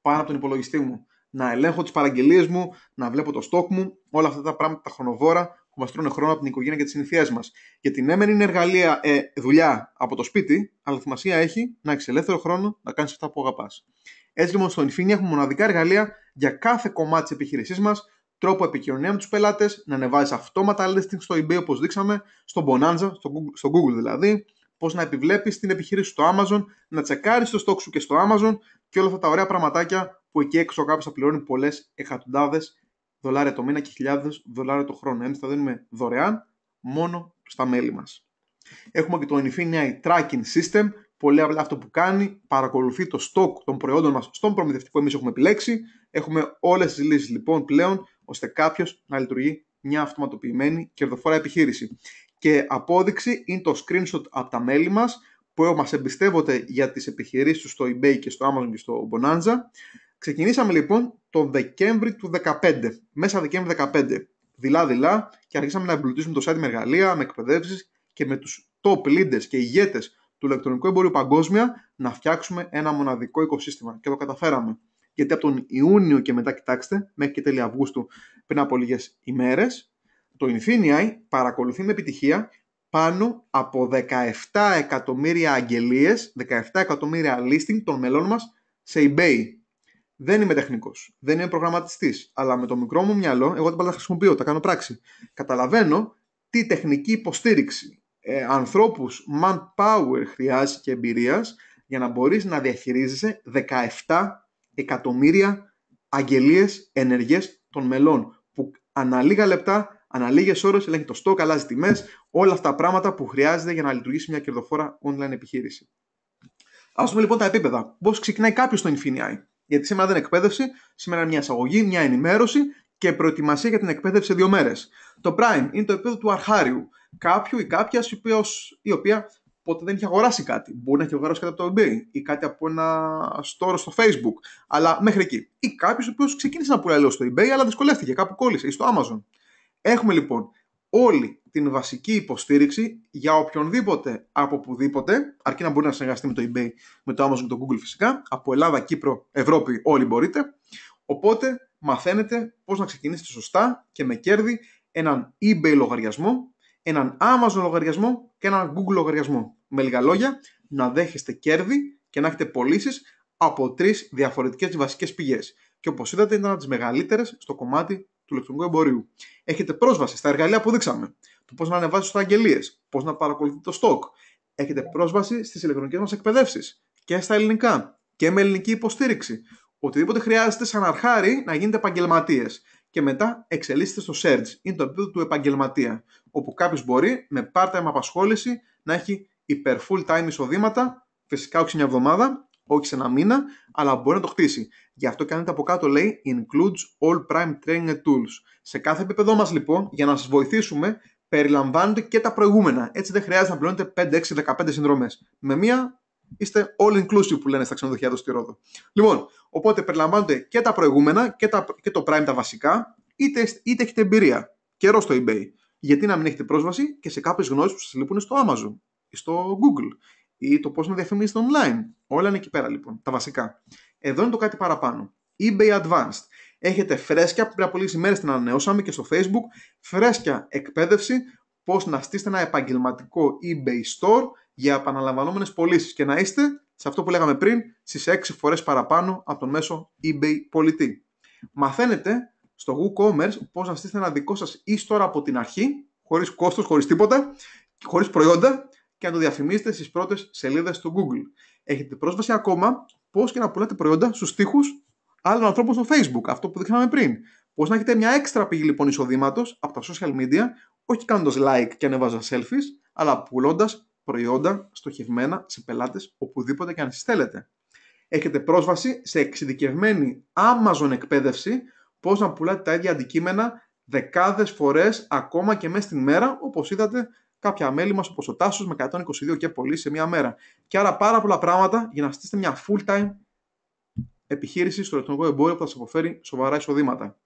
πάνω από τον υπολογιστή μου. Να ελέγχω τις παραγγελίες μου, να βλέπω το στόκ μου, όλα αυτά τα πράγματα τα χρονοβόρα που μας τρώνε χρόνο από την οικογένεια και τις συνηθίε μας. Γιατί ναι, μεν είναι εργαλεία, ε, δουλειά από το σπίτι, αλλά θυμασία έχει να έχεις ελεύθερο χρόνο να κάνεις αυτά που αγαπάς. Έτσι λοιπόν στο Infinia έχουμε μοναδικά εργαλεία για κάθε κομμάτι της επιχείρησής μας τρόπο επικοινωνία με τους πελάτες, να ανεβάζεις αυτόματα listing στο eBay όπως δείξαμε, στο Bonanza, στο Google, στο Google δηλαδή, πώς να επιβλέπεις την επιχείρηση στο Amazon, να τσεκάρεις το stock σου και στο Amazon και όλα αυτά τα ωραία πραγματάκια που εκεί έξω κάποιος θα πληρώνει πολλές εκατοντάδες δολάρια το μήνα και χιλιάδες δολάρια το χρόνο. Εμεί τα δίνουμε δωρεάν μόνο στα μέλη μας. Έχουμε και το Infinity Tracking System. Πολύ απλά αυτό που κάνει, παρακολουθεί το stock των προϊόντων μας στον προμηθευτικό εμείς έχουμε επιλέξει. Έχουμε όλες τις λύσεις λοιπόν πλέον ώστε κάποιος να λειτουργεί μια αυτοματοποιημένη κερδοφόρα επιχείρηση. Και απόδειξη είναι το screenshot από τα μέλη μας που μας εμπιστεύονται για τις επιχειρήσεις τους στο eBay και στο Amazon και στο Bonanza. Ξεκινήσαμε λοιπόν το Δεκέμβρη του 2015, μέσα Δεκέμβρη 2015. Δειλά-δειλά και αρχίσαμε να εμπλουτίσουμε το site με εργαλεία, με εκπαιδεύσεις και με τους top leaders και ηγέτες του ηλεκτρονικού εμπορίου παγκόσμια να φτιάξουμε ένα μοναδικό οικοσύστημα. Και το καταφέραμε γιατί από τον Ιούνιο και μετά, κοιτάξτε, μέχρι και τέλη Αυγούστου, πριν από λίγες ημέρες, το Infinii παρακολουθεί με επιτυχία πάνω από 17 εκατομμύρια αγγελίες, 17 εκατομμύρια listing των μελών μας σε eBay. Δεν είμαι τεχνικός, δεν είμαι προγραμματιστής, αλλά με το μικρό μου μυαλό, εγώ την πάντα χρησιμοποιώ, τα κάνω πράξη. Καταλαβαίνω τι τεχνική υποστήριξη, ε, ανθρώπους, manpower χρειάζεται και εμπειρίας για να μπορείς να διαχειρίζεσαι 17 εκατομμύρια αγγελίες ενεργές των μελών που ανά λίγα λεπτά, ανά λίγες ώρες ελέγχει το στόκ, αλλάζει τιμές, όλα αυτά τα πράγματα που χρειάζεται για να λειτουργήσει μια κερδοφόρα online επιχείρηση. Ας δούμε λοιπόν τα επίπεδα. Πώς ξεκινάει κάποιος στο Infinity. Γιατί σήμερα δεν είναι εκπαίδευση, σήμερα είναι μια εισαγωγή, μια ενημέρωση και προετοιμασία για την εκπαίδευση σε δύο μέρες. Το Prime είναι το επίπεδο του αρχάριου. Κάποιου ή κάποιας η οποία Οπότε δεν είχε αγοράσει κάτι. Μπορεί να έχει αγοράσει κάτι από το eBay ή κάτι από ένα store στο Facebook. Αλλά μέχρι εκεί. Ή κάποιος ο οποίος ξεκίνησε να πουλάει στο eBay, αλλά δυσκολεύτηκε, κάπου κόλλησε ή στο Amazon. Έχουμε λοιπόν όλη την βασική υποστήριξη για οποιονδήποτε από πουδήποτε, αρκεί να μπορεί να συνεργαστεί με το eBay, με το Amazon και το Google φυσικά, από Ελλάδα, Κύπρο, Ευρώπη, όλοι μπορείτε. Οπότε μαθαίνετε πώς να ξεκινήσετε σωστά και με κέρδη έναν eBay λογαριασμό, έναν Amazon λογαριασμό και έναν Google λογαριασμό με λίγα λόγια, να δέχεστε κέρδη και να έχετε πωλήσεις από τρεις διαφορετικές βασικές πηγές. Και όπως είδατε, ήταν από τις μεγαλύτερες στο κομμάτι του ηλεκτρονικού εμπορίου. Έχετε πρόσβαση στα εργαλεία που δείξαμε. Το πώς να ανεβάσετε αγγελίες, πώς να παρακολουθείτε το στόκ. Έχετε πρόσβαση στις ηλεκτρονικές μας εκπαιδεύσεις και στα ελληνικά και με ελληνική υποστήριξη. Οτιδήποτε χρειάζεται σαν αρχάρι να γίνετε επαγγελματίες. Και μετά εξελίσσεται στο search. Είναι το επίπεδο του επαγγελματία. Όπου κάποιος μπορεί με part με απασχόληση να έχει υπερ full time εισοδήματα, φυσικά όχι σε μια εβδομάδα, όχι σε ένα μήνα, αλλά μπορεί να το χτίσει. Γι' αυτό και κάνετε από κάτω λέει includes all prime training tools. Σε κάθε επίπεδό μας λοιπόν, για να σας βοηθήσουμε, περιλαμβάνονται και τα προηγούμενα. Έτσι δεν χρειάζεται να πληρώνετε 5, 6, 15 συνδρομές. Με μία είστε all inclusive που λένε στα ξενοδοχεία του στη Ρόδο. Λοιπόν, οπότε περιλαμβάνονται και τα προηγούμενα και, τα, και το prime τα βασικά, είτε, είτε έχετε εμπειρία. Καιρό στο eBay. Γιατί να μην έχετε πρόσβαση και σε κάποιες γνώσεις που σας λείπουν στο Amazon στο Google ή το πώς να διαφημίσετε online. Όλα είναι εκεί πέρα λοιπόν, τα βασικά. Εδώ είναι το κάτι παραπάνω. eBay Advanced. Έχετε φρέσκια που πριν από λίγες ημέρες την ανανεώσαμε και στο Facebook. Φρέσκια εκπαίδευση πώς να στήσετε ένα επαγγελματικό eBay store για επαναλαμβανόμενες πωλήσεις και να είστε σε αυτό που λέγαμε πριν στις 6 φορές παραπάνω από τον μέσο eBay πολιτή. Μαθαίνετε στο WooCommerce πώς να στήσετε ένα δικό σας e-store από την αρχή, χωρίς κόστος, χωρίς τίποτα, χωρίς προϊόντα και να το διαφημίσετε στις πρώτες σελίδες του Google. Έχετε πρόσβαση ακόμα πώς και να πουλάτε προϊόντα στους τοίχου άλλων ανθρώπων στο Facebook, αυτό που δείχναμε πριν. Πώς να έχετε μια έξτρα πηγή λοιπόν εισοδήματος από τα social media, όχι κάνοντας like και ανεβάζοντας selfies, αλλά πουλώντας προϊόντα στοχευμένα σε πελάτες, οπουδήποτε και αν συστέλλετε. θέλετε. Έχετε πρόσβαση σε εξειδικευμένη Amazon εκπαίδευση, πώς να πουλάτε τα ίδια αντικείμενα δεκάδες φορές ακόμα και μέσα στην μέρα, όπως είδατε κάποια μέλη μας όπως ο Τάσος με 122 και πολύ σε μία μέρα. Και άρα πάρα πολλά πράγματα για να στήσετε μια full time επιχείρηση στο ηλεκτρονικό εμπόριο που θα σας αποφέρει σοβαρά εισοδήματα.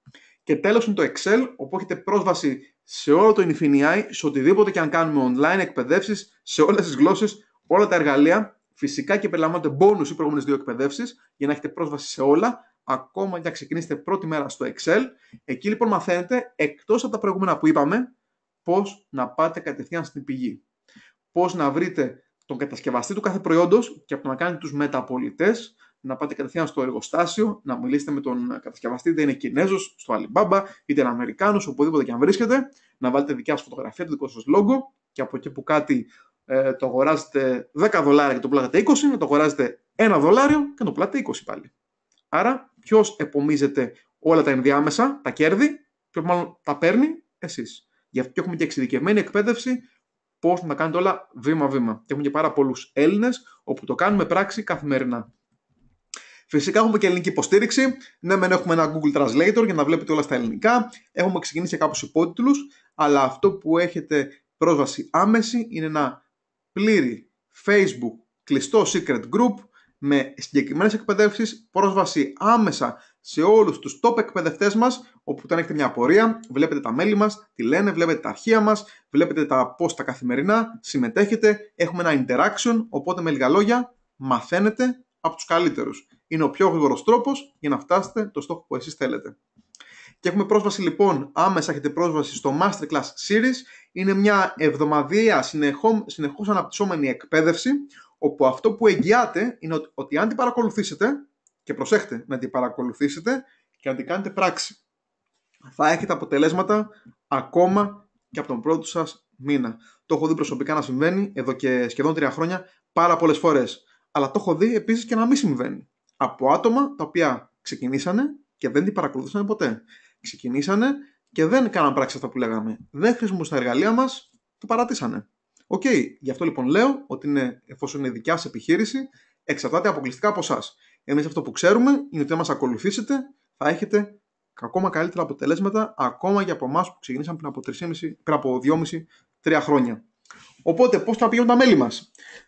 Και τέλος είναι το Excel, όπου έχετε πρόσβαση σε όλο το Infinity, σε οτιδήποτε και αν κάνουμε online εκπαιδεύσεις, σε όλες τις γλώσσες, όλα τα εργαλεία. Φυσικά και περιλαμβάνονται bonus ή προηγούμενες δύο εκπαιδεύσεις για να έχετε πρόσβαση σε όλα, ακόμα και να ξεκινήσετε πρώτη μέρα στο Excel. Εκεί λοιπόν μαθαίνετε, εκτός από τα προηγούμενα που είπαμε, πώς να πάτε κατευθείαν στην πηγή. Πώς να βρείτε τον κατασκευαστή του κάθε προϊόντος και από το να κάνετε τους μεταπολιτές, να πάτε κατευθείαν στο εργοστάσιο, να μιλήσετε με τον κατασκευαστή, είτε είναι Κινέζος στο Alibaba, είτε είναι Αμερικάνος, οπουδήποτε και αν βρίσκεται, να βάλετε δικιά σας φωτογραφία, το δικό σας λόγο και από εκεί που κάτι ε, το αγοράζετε 10 δολάρια και το πλάτε 20, να το αγοράζετε 1 δολάριο και το πλάτε 20 πάλι. Άρα, ποιος επομίζεται όλα τα ενδιάμεσα, τα κέρδη, ποιος μάλλον τα παίρνει, εσείς. Γι' αυτό και έχουμε και εξειδικευμένη εκπαίδευση πώς να κάνετε όλα βήμα-βήμα. Και έχουμε και πάρα πολλούς Έλληνες όπου το κάνουμε πράξη καθημερινά. Φυσικά έχουμε και ελληνική υποστήριξη. Ναι, μεν έχουμε ένα Google Translator για να βλέπετε όλα στα ελληνικά. Έχουμε ξεκινήσει κάποιους υπότιτλους, αλλά αυτό που έχετε πρόσβαση άμεση είναι ένα πλήρη Facebook κλειστό secret group με συγκεκριμένες εκπαιδεύσεις, πρόσβαση άμεσα σε όλους τους top εκπαιδευτές μας, όπου όταν έχετε μια απορία, βλέπετε τα μέλη μας, τι λένε, βλέπετε τα αρχεία μας, βλέπετε τα post τα καθημερινά, συμμετέχετε, έχουμε ένα interaction, οπότε με λίγα λόγια μαθαίνετε από τους καλύτερους. Είναι ο πιο γρήγορος τρόπος για να φτάσετε το στόχο που εσείς θέλετε. Και έχουμε πρόσβαση λοιπόν, άμεσα έχετε πρόσβαση στο Masterclass Series. Είναι μια εβδομαδιαία συνεχώς αναπτυσσόμενη εκπαίδευση, όπου αυτό που εγγυάται είναι ότι αν την παρακολουθήσετε, και προσέχτε να την παρακολουθήσετε και να την κάνετε πράξη. Θα έχετε αποτελέσματα ακόμα και από τον πρώτο σας μήνα. Το έχω δει προσωπικά να συμβαίνει εδώ και σχεδόν τρία χρόνια πάρα πολλές φορές. Αλλά το έχω δει επίσης και να μην συμβαίνει. Από άτομα τα οποία ξεκινήσανε και δεν την παρακολουθούσαν ποτέ. Ξεκινήσανε και δεν κάναν πράξη αυτά που λέγαμε. Δεν χρησιμοποιούσαν τα εργαλεία μας, το παρατήσανε. Οκ, okay. γι' αυτό λοιπόν λέω ότι είναι, εφόσον είναι δικιά σας επιχείρηση, εξαρτάται αποκλειστικά από εσάς. Εμείς αυτό που ξέρουμε είναι ότι αν μας ακολουθήσετε θα έχετε ακόμα καλύτερα αποτελέσματα ακόμα και από εμάς που ξεκινήσαμε πριν από, 3,5, πριν από 2,5-3 χρόνια. Οπότε, πώς θα πηγαίνουν τα μέλη μας.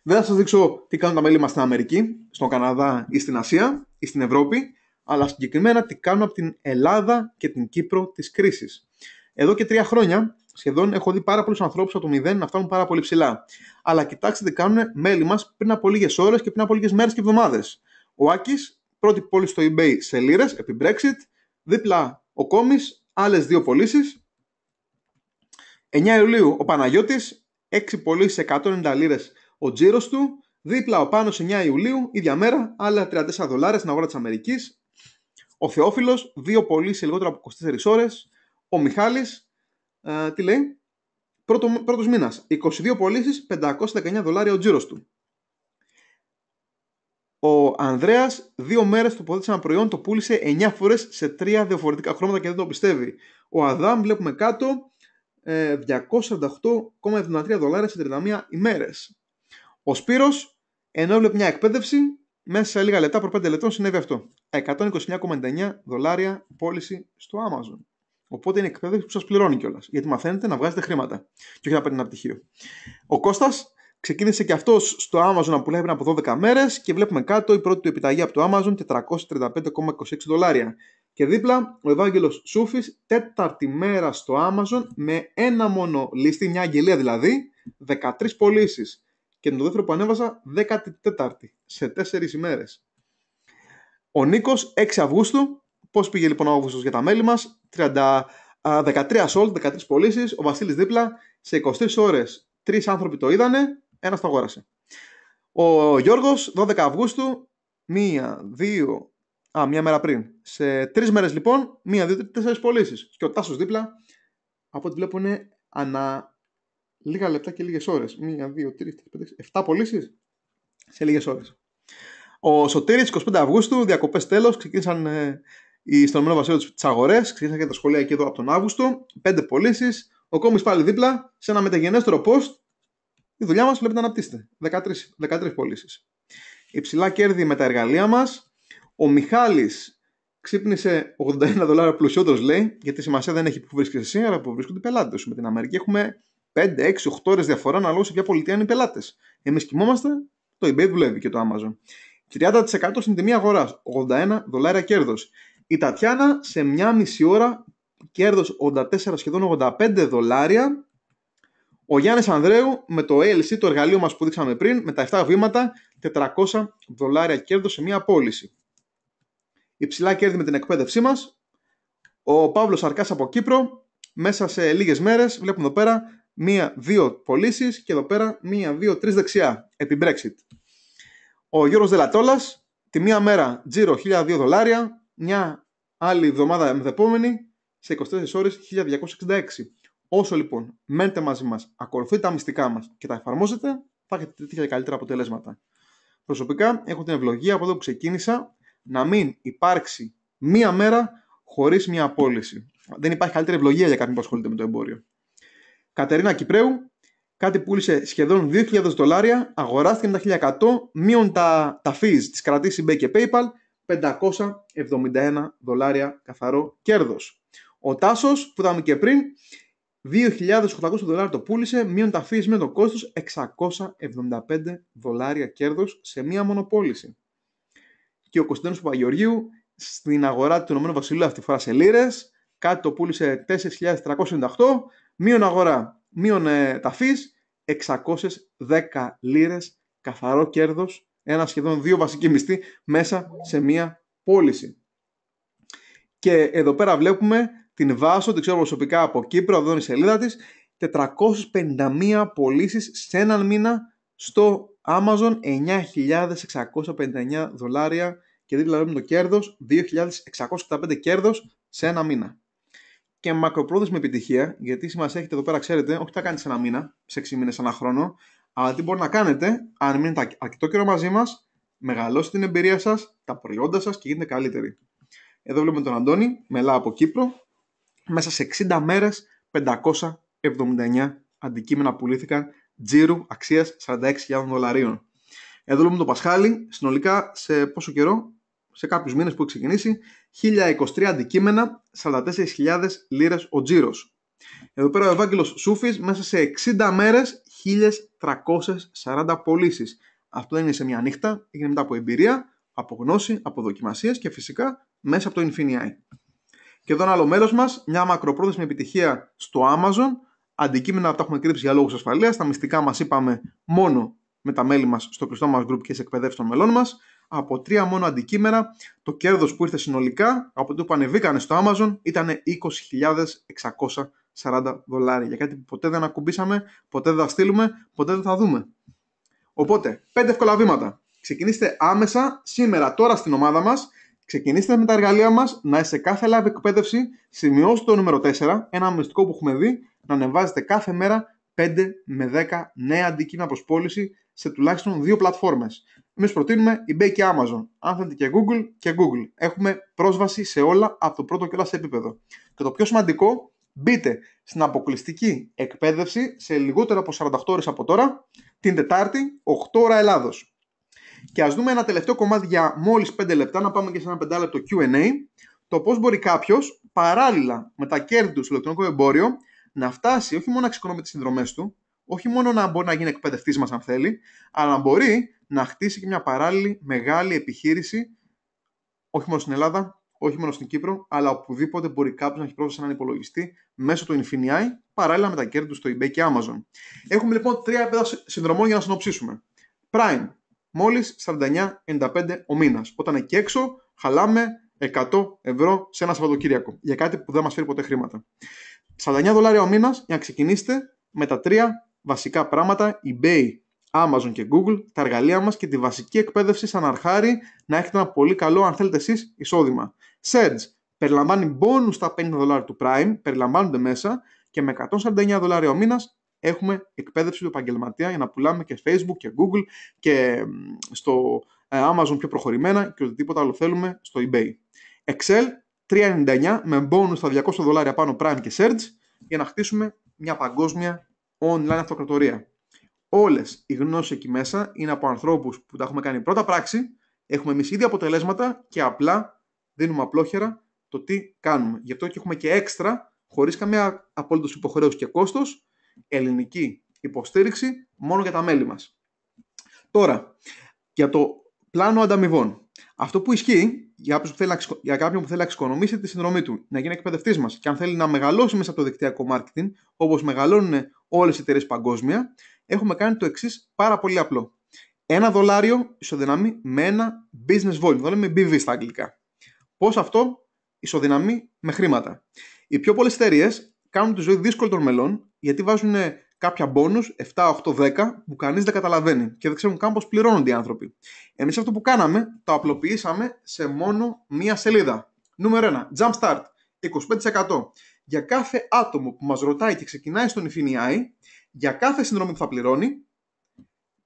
Δεν θα σας δείξω τι κάνουν τα μέλη μας στην Αμερική, στον Καναδά ή στην Ασία ή στην Ευρώπη, αλλά συγκεκριμένα τι κάνουν από την Ελλάδα και την Κύπρο της κρίσης. Εδώ και τρία χρόνια σχεδόν έχω δει πάρα πολλούς ανθρώπους από το 0 να φτάνουν πάρα πολύ ψηλά. Αλλά κοιτάξτε τι κάνουν μέλη μας πριν από λίγες ώρες και πριν από λίγες μέρες και εβδομάδες ο Άκη, πρώτη πόλη στο eBay σε λίρε, επί Brexit, δίπλα ο Κόμις, άλλες δύο πωλήσεις. 9 Ιουλίου ο Παναγιώτης, 6 πωλήσει 190 λίρες ο τζίρος του, δίπλα ο Πάνος 9 Ιουλίου, ίδια μέρα, άλλα 34 δολάρια στην αγορά της Αμερικής. Ο Θεόφιλος, δύο πωλήσεις λιγότερο από 24 ώρες. Ο Μιχάλης, ε, τι λέει, πρώτο, πρώτος μήνας, 22 πωλήσει 519 δολάρια ο τζίρος του ο Ανδρέας δύο μέρες τοποθέτησε ένα προϊόν, το πούλησε 9 φορές σε τρία διαφορετικά χρώματα και δεν το πιστεύει. Ο Αδάμ βλέπουμε κάτω 248,73 ε, δολάρια σε 31 ημέρες. Ο Σπύρος ενώ έβλεπε μια εκπαίδευση, μέσα σε λίγα λεπτά, προ 5 λεπτών συνέβη αυτό. 129,99 δολάρια πώληση στο Amazon. Οπότε είναι εκπαίδευση που σας πληρώνει κιόλας. Γιατί μαθαίνετε να βγάζετε χρήματα. Και όχι να παίρνετε ένα πτυχίο. Ο Κώστας Ξεκίνησε και αυτός στο Amazon να πουλάει πριν από 12 μέρες και βλέπουμε κάτω η πρώτη του επιταγή από το Amazon 435,26 δολάρια. Και δίπλα ο Ευάγγελος Σούφης, τέταρτη μέρα στο Amazon με ένα μόνο λίστη, μια αγγελία δηλαδή, 13 πωλήσεις. Και το δεύτερο που ανεβαζα 14 14η, σε 4 ημέρες. Ο Νίκος, 6 Αυγούστου. Πώς πήγε λοιπόν ο Αύγουστος για τα μέλη μας, 13 sold, 13 πωλήσεις. Ο Βασίλης δίπλα σε 23 ώρε. 3 άνθρωποι το είδανε ένας το αγόρασε. Ο Γιώργος, 12 Αυγούστου, μία, δύο. Α, μία μέρα πριν. Σε τρεις μέρες λοιπόν, μία, δύο, τέσσερις πωλήσεις. Και ο Τάσος δίπλα, από ό,τι βλέπω, είναι ανά λίγα λεπτά και λίγες ώρες. Μία, δύο, τρεις, τέσσερις, πέντε, εφτά πωλήσεις σε λίγες ώρες. Ο Σωτήρης, 25 Αυγούστου, διακοπές τέλος, ξεκίνησαν ε, οι στον Ηνωμένο Βασίλειο τη αγορές, ξεκίνησαν και τα σχολεία εκεί εδώ από τον Αύγουστο, πέντε πωλήσεις. Ο Κόμι πάλι δίπλα, σε ένα μεταγενέστερο post, η δουλειά μας βλέπετε να αναπτύσσεται. 13, 13 πωλήσεις. Υψηλά κέρδη με τα εργαλεία μας. Ο Μιχάλης ξύπνησε 81 δολάρια πλουσιότερος, λέει, γιατί σημασία δεν έχει που βρίσκεσαι εσύ, αλλά που βρίσκονται οι πελάτες σου. Με την Αμερική έχουμε 5, 6, 8 ώρες διαφορά αναλόγω σε ποια πολιτεία είναι οι πελάτες. Εμείς κοιμόμαστε, το eBay δουλεύει και το Amazon. 30% στην τιμή αγοράς, 81 δολάρια κέρδος. Η Τατιάνα σε μια μισή ώρα κέρδος, 84 σχεδόν 85 δολάρια ο Γιάννης Ανδρέου με το ALC, το εργαλείο μας που δείξαμε πριν, με τα 7 βήματα, 400 δολάρια κέρδος σε μία πώληση. Υψηλά κέρδη με την εκπαίδευσή μας. Ο Παύλος Αρκάς από Κύπρο, μέσα σε λίγες μέρες, βλέπουμε εδώ πέρα, μία-δύο πωλήσεις και εδώ πέρα δυο τρεις δεξιά, επί Brexit. Ο Γιώργος Δελατόλας, τη μία μέρα τζίρο 1.002 δολάρια, μια άλλη εβδομάδα εβδομαδα δεπόμενη, σε 24 ώρες 1.266. Όσο λοιπόν μένετε μαζί μας, ακολουθείτε τα μυστικά μας και τα εφαρμόζετε, θα έχετε τέτοια καλύτερα αποτελέσματα. Προσωπικά έχω την ευλογία από εδώ που ξεκίνησα να μην υπάρξει μία μέρα χωρίς μία απόλυση. Δεν υπάρχει καλύτερη ευλογία για κάποιον που ασχολείται με το εμπόριο. Κατερίνα Κυπρέου, κάτι πούλησε σχεδόν 2.000 δολάρια, αγοράστηκε με τα 1.100, μείον τα, τα fees της κρατήση eBay και PayPal, 571 δολάρια καθαρό κέρδος. Ο Τάσος, που είδαμε και πριν, 2.800 δολάρια το πούλησε, μείον τα με το κόστος 675 δολάρια κέρδος σε μία μονοπόληση. Και ο Κωνσταντίνος Παπαγεωργίου στην αγορά του Ηνωμένου Βασιλείου αυτή τη φορά σε λίρες, κάτι το πούλησε 4.398, μείον αγορά, μείον ε, 610 λίρες καθαρό κέρδος, ένα σχεδόν δύο βασικοί μισθοί μέσα σε μία πώληση. Και εδώ πέρα βλέπουμε την Βάσο, την ξέρω προσωπικά από Κύπρο, εδώ είναι η σελίδα της, 451 πωλήσει σε έναν μήνα στο Amazon, 9.659 δολάρια και δεν δηλαδή το κέρδος, 2.665 κέρδος σε ένα μήνα. Και μακροπρόθεσμη επιτυχία, γιατί μα έχετε εδώ πέρα, ξέρετε, όχι τα κάνετε σε ένα μήνα, σε 6 μήνε, ένα χρόνο, αλλά τι μπορεί να κάνετε αν μείνετε αρκετό καιρό μαζί μας, μεγαλώσετε την εμπειρία σας, τα προϊόντα σας και γίνετε καλύτεροι. Εδώ βλέπουμε τον Αντώνη, μελά από Κύπρο, μέσα σε 60 μέρες 579 αντικείμενα πουλήθηκαν τζίρου αξίας 46.000 δολαρίων. Εδώ λέμε το Πασχάλη, συνολικά σε πόσο καιρό, σε κάποιους μήνες που έχει ξεκινήσει, 1023 αντικείμενα, 44.000 λίρες ο τζίρος. Εδώ πέρα ο Ευάγγελος Σούφης μέσα σε 60 μέρες 1.340 πωλήσεις. Αυτό δεν είναι σε μια νύχτα, έγινε μετά από εμπειρία, από γνώση, από δοκιμασίες και φυσικά μέσα από το Infiniai. Και εδώ ένα άλλο μέρος μας, μια μακροπρόθεσμη επιτυχία στο Amazon. Αντικείμενα που τα έχουμε κρύψει για λόγους ασφαλείας. Τα μυστικά μας είπαμε μόνο με τα μέλη μας στο κλειστό μας group και σε εκπαιδεύσεις των μελών μας. Από τρία μόνο αντικείμενα, το κέρδος που ήρθε συνολικά από το που ανεβήκανε στο Amazon ήταν 20.640 δολάρια. Για κάτι που ποτέ δεν ακουμπήσαμε, ποτέ δεν θα στείλουμε, ποτέ δεν θα δούμε. Οπότε, πέντε εύκολα βήματα. Ξεκινήστε άμεσα σήμερα, τώρα στην ομάδα μας Ξεκινήστε με τα εργαλεία μας να είστε κάθε live εκπαίδευση σημειώστε το νούμερο 4, ένα μυστικό που έχουμε δει, να ανεβάζετε κάθε μέρα 5 με 10 νέα αντικείμενα προς πώληση σε τουλάχιστον δύο πλατφόρμες. Εμείς προτείνουμε eBay και Amazon. Αν θέλετε και Google και Google. Έχουμε πρόσβαση σε όλα από το πρώτο κιόλα επίπεδο. Και το πιο σημαντικό, μπείτε στην αποκλειστική εκπαίδευση σε λιγότερο από 48 ώρες από τώρα, την Τετάρτη, 8 ώρα Ελλάδος. Και ας δούμε ένα τελευταίο κομμάτι για μόλις 5 λεπτά, να πάμε και σε ένα πεντάλεπτο Q&A, το πώς μπορεί κάποιος, παράλληλα με τα κέρδη του στο ηλεκτρονικό εμπόριο να φτάσει όχι μόνο να εξοικονομεί τις συνδρομές του, όχι μόνο να μπορεί να γίνει εκπαιδευτής μας αν θέλει, αλλά να μπορεί να χτίσει και μια παράλληλη μεγάλη επιχείρηση, όχι μόνο στην Ελλάδα, όχι μόνο στην Κύπρο, αλλά οπουδήποτε μπορεί κάποιος να έχει πρόσβαση σε έναν υπολογιστή μέσω του Infinity παράλληλα με τα κέρδη του στο eBay και Amazon. Έχουμε λοιπόν τρία επίπεδα συνδρομών για να συνοψίσουμε. Prime, μόλις 49,95 ο μήνας. Όταν εκεί έξω χαλάμε 100 ευρώ σε ένα Σαββατοκύριακο για κάτι που δεν μας φέρει ποτέ χρήματα. 49 δολάρια ο μήνας για να ξεκινήσετε με τα τρία βασικά πράγματα eBay, Amazon και Google, τα εργαλεία μας και τη βασική εκπαίδευση σαν αρχάρι να έχετε ένα πολύ καλό, αν θέλετε εσείς, εισόδημα. Sedge περιλαμβάνει bonus τα 50 δολάρια του Prime, περιλαμβάνονται μέσα και με 149 δολάρια ο μήνας έχουμε εκπαίδευση του επαγγελματία για να πουλάμε και Facebook και Google και στο ε, Amazon πιο προχωρημένα και οτιδήποτε άλλο θέλουμε στο eBay. Excel 3.99 με bonus στα 200 δολάρια πάνω Prime και Search για να χτίσουμε μια παγκόσμια online αυτοκρατορία. Όλες οι γνώσεις εκεί μέσα είναι από ανθρώπους που τα έχουμε κάνει πρώτα πράξη, έχουμε εμείς ήδη αποτελέσματα και απλά δίνουμε απλόχερα το τι κάνουμε. Γι' αυτό και έχουμε και έξτρα, χωρίς καμία απόλυτος υποχρέωση και κόστος ελληνική υποστήριξη μόνο για τα μέλη μας. Τώρα, για το πλάνο ανταμοιβών. Αυτό που ισχύει για, που θέλει, για κάποιον που θέλει να εξοικονομήσει τη συνδρομή του, να γίνει εκπαιδευτής μας και αν θέλει να μεγαλώσει μέσα από το δικτυακό marketing, όπως μεγαλώνουν όλες οι εταιρείες παγκόσμια, έχουμε κάνει το εξής πάρα πολύ απλό. Ένα δολάριο ισοδυναμεί με ένα business volume, το λέμε BV στα αγγλικά. Πώς αυτό ισοδυναμεί με χρήματα. Οι πιο πολλές εταιρείες κάνουν τη ζωή δύσκολη των μελών, γιατί βάζουν ε, κάποια bonus 7, 8, 10 που κανείς δεν καταλαβαίνει και δεν ξέρουν καν πώς πληρώνονται οι άνθρωποι. Εμείς αυτό που κάναμε, το απλοποιήσαμε σε μόνο μία σελίδα. Νούμερο 1. Jump Start. 25%. Για κάθε άτομο που μας ρωτάει και ξεκινάει στον Infinii, για κάθε συνδρομή που θα πληρώνει,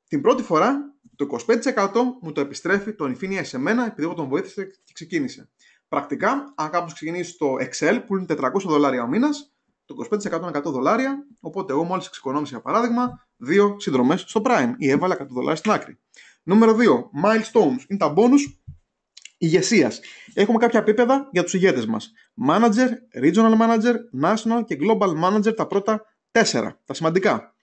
την πρώτη φορά το 25% μου το επιστρέφει το Infinii σε μένα επειδή εγώ τον βοήθησε και ξεκίνησε. Πρακτικά, αν κάποιος ξεκινήσει στο Excel που είναι 400 δολάρια ο μήνας, το 25% είναι 100 δολάρια, οπότε εγώ μόλις εξοικονόμησα για παράδειγμα δύο συνδρομές στο Prime ή έβαλα 100 δολάρια στην άκρη. Νούμερο 2. Milestones είναι τα bonus ηγεσίας. Έχουμε κάποια επίπεδα για τους ηγέτες μας. Manager, Regional Manager, National και Global Manager, τα πρώτα τέσσερα, τα σημαντικά.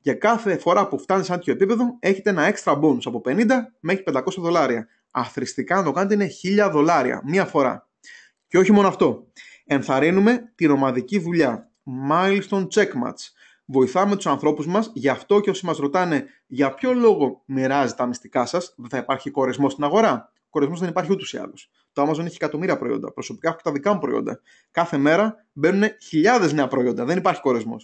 Για κάθε φορά που φτάνει σε ένα επίπεδο, έχετε ένα extra bonus από 50 μέχρι 500 δολάρια. Αθρηστικά, αν το κάνετε, είναι 1000 δολάρια μία φορά. Και όχι μόνο αυτό. Ενθαρρύνουμε την ομαδική δουλειά milestone checkmatch. Βοηθάμε τους ανθρώπους μας, γι' αυτό και όσοι μας ρωτάνε για ποιο λόγο μοιράζει τα μυστικά σας, δεν θα υπάρχει κορεσμός στην αγορά. Κορεσμός δεν υπάρχει ούτως ή άλλως. Το Amazon έχει εκατομμύρια προϊόντα. Προσωπικά έχω και τα δικά μου προϊόντα. Κάθε μέρα μπαίνουν χιλιάδες νέα προϊόντα. Δεν υπάρχει κορεσμός.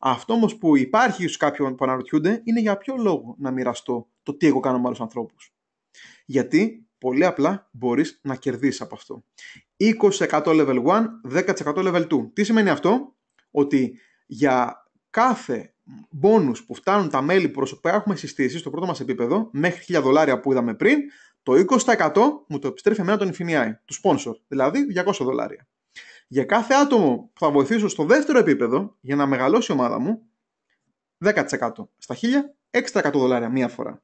Αυτό όμως που υπάρχει στους κάποιου που αναρωτιούνται είναι για ποιο λόγο να μοιραστώ το τι εγώ κάνω με άλλους ανθρώπους. Γιατί πολύ απλά μπορείς να κερδίσεις από αυτό. 20% level 1, 10% level 2. Τι σημαίνει αυτό? ότι για κάθε μπόνους που φτάνουν τα μέλη που προσωπικά έχουμε συστήσει στο πρώτο μας επίπεδο, μέχρι 1000 δολάρια που είδαμε πριν, το 20% μου το επιστρέφει εμένα τον Infinii, του sponsor, δηλαδή 200 δολάρια. Για κάθε άτομο που θα βοηθήσω στο δεύτερο επίπεδο για να μεγαλώσει η ομάδα μου, 10% στα 1000, 600 δολάρια μία φορά.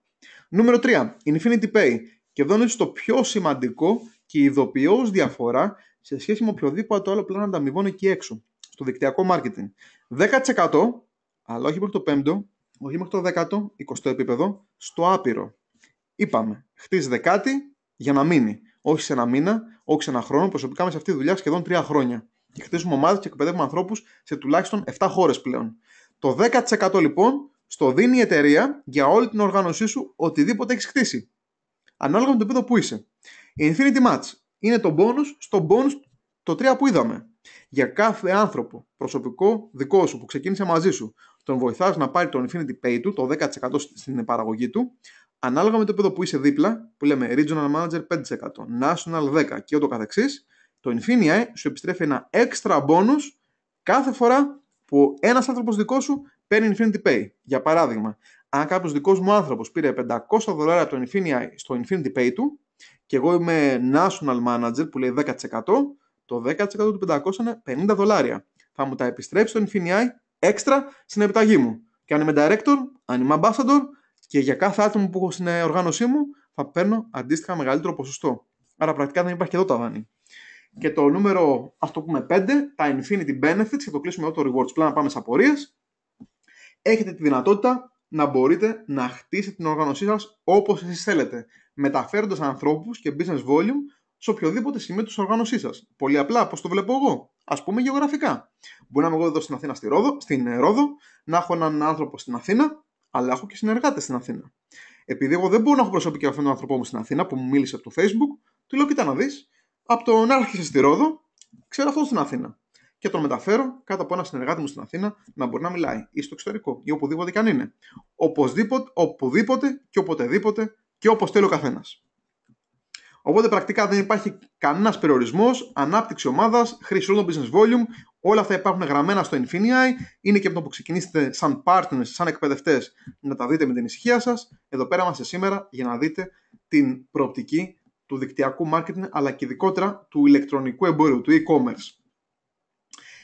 Νούμερο 3. Infinity Pay. Και εδώ είναι το πιο σημαντικό και ειδοποιώς διαφορά σε σχέση με οποιοδήποτε άλλο πλάνο ανταμοιβών εκεί έξω στο δικτυακό marketing. 10% αλλά όχι μέχρι το 5ο, όχι μέχρι το 10ο, 20ο επίπεδο, στο άπειρο. Είπαμε, χτίζει δεκάτη για να μείνει. Όχι σε ένα μήνα, όχι σε ένα χρόνο. Προσωπικά είμαι σε αυτή τη δουλειά σχεδόν 3 χρόνια. Και χτίζουμε ομάδες και εκπαιδεύουμε ανθρώπους σε τουλάχιστον 7 χώρες πλέον. Το 10% λοιπόν στο δίνει η εταιρεία για όλη την οργάνωσή σου οτιδήποτε έχεις χτίσει. Ανάλογα με το επίπεδο που είσαι. Η Infinity Match είναι το bonus στο bonus το 3 που είδαμε για κάθε άνθρωπο προσωπικό δικό σου που ξεκίνησε μαζί σου. Τον βοηθάς να πάρει το Infinity Pay του, το 10% στην παραγωγή του, ανάλογα με το επίπεδο που είσαι δίπλα, που λέμε Regional Manager 5%, National 10% και ούτω καθεξής, το Infinity σου επιστρέφει ένα έξτρα bonus κάθε φορά που ένας άνθρωπος δικός σου παίρνει Infinity Pay. Για παράδειγμα, αν κάποιος δικός μου άνθρωπος πήρε 500 δολάρια το στο Infinity Pay του και εγώ είμαι National Manager που λέει 10%, το 10% του 550 δολάρια. Θα μου τα επιστρέψει το Infinii έξτρα στην επιταγή μου. Και αν είμαι director, αν είμαι ambassador και για κάθε άτομο που έχω στην ε, οργάνωσή μου θα παίρνω αντίστοιχα μεγαλύτερο ποσοστό. Άρα πρακτικά δεν υπάρχει και εδώ τα ταβάνι. Και το νούμερο, ας το πούμε 5, τα Infinity Benefits, και το κλείσουμε εδώ το Rewards Plan να πάμε σε απορίες. Έχετε τη δυνατότητα να μπορείτε να χτίσετε την οργάνωσή σας όπως εσείς θέλετε, μεταφέροντας ανθρώπους και business volume σε οποιοδήποτε σημείο της οργάνωσής σας. Πολύ απλά, πώς το βλέπω εγώ. Ας πούμε γεωγραφικά. Μπορεί να είμαι εγώ εδώ στην Αθήνα, στη Ρόδο, στην Ρόδο, να έχω έναν άνθρωπο στην Αθήνα, αλλά έχω και συνεργάτες στην Αθήνα. Επειδή εγώ δεν μπορώ να έχω προσωπική αυτόν τον άνθρωπό μου στην Αθήνα που μου μίλησε από το Facebook, του λέω: Κοιτά να δεις, από τον άρχισε στη Ρόδο, ξέρω αυτό στην Αθήνα. Και τον μεταφέρω κάτω από ένα συνεργάτη μου στην Αθήνα να μπορεί να μιλάει ή στο εξωτερικό ή οπουδήποτε και αν είναι. Οπωσδήποτε, οπουδήποτε και οποτεδήποτε και όπως θέλει ο καθένας. Οπότε πρακτικά δεν υπάρχει κανένας περιορισμός, ανάπτυξη ομάδας, χρήση όλων business volume. Όλα αυτά υπάρχουν γραμμένα στο Infinity. Είναι και από το που ξεκινήσετε σαν partners, σαν εκπαιδευτές, να τα δείτε με την ησυχία σας. Εδώ πέρα είμαστε σήμερα για να δείτε την προοπτική του δικτυακού marketing, αλλά και ειδικότερα του ηλεκτρονικού εμπορίου, του e-commerce.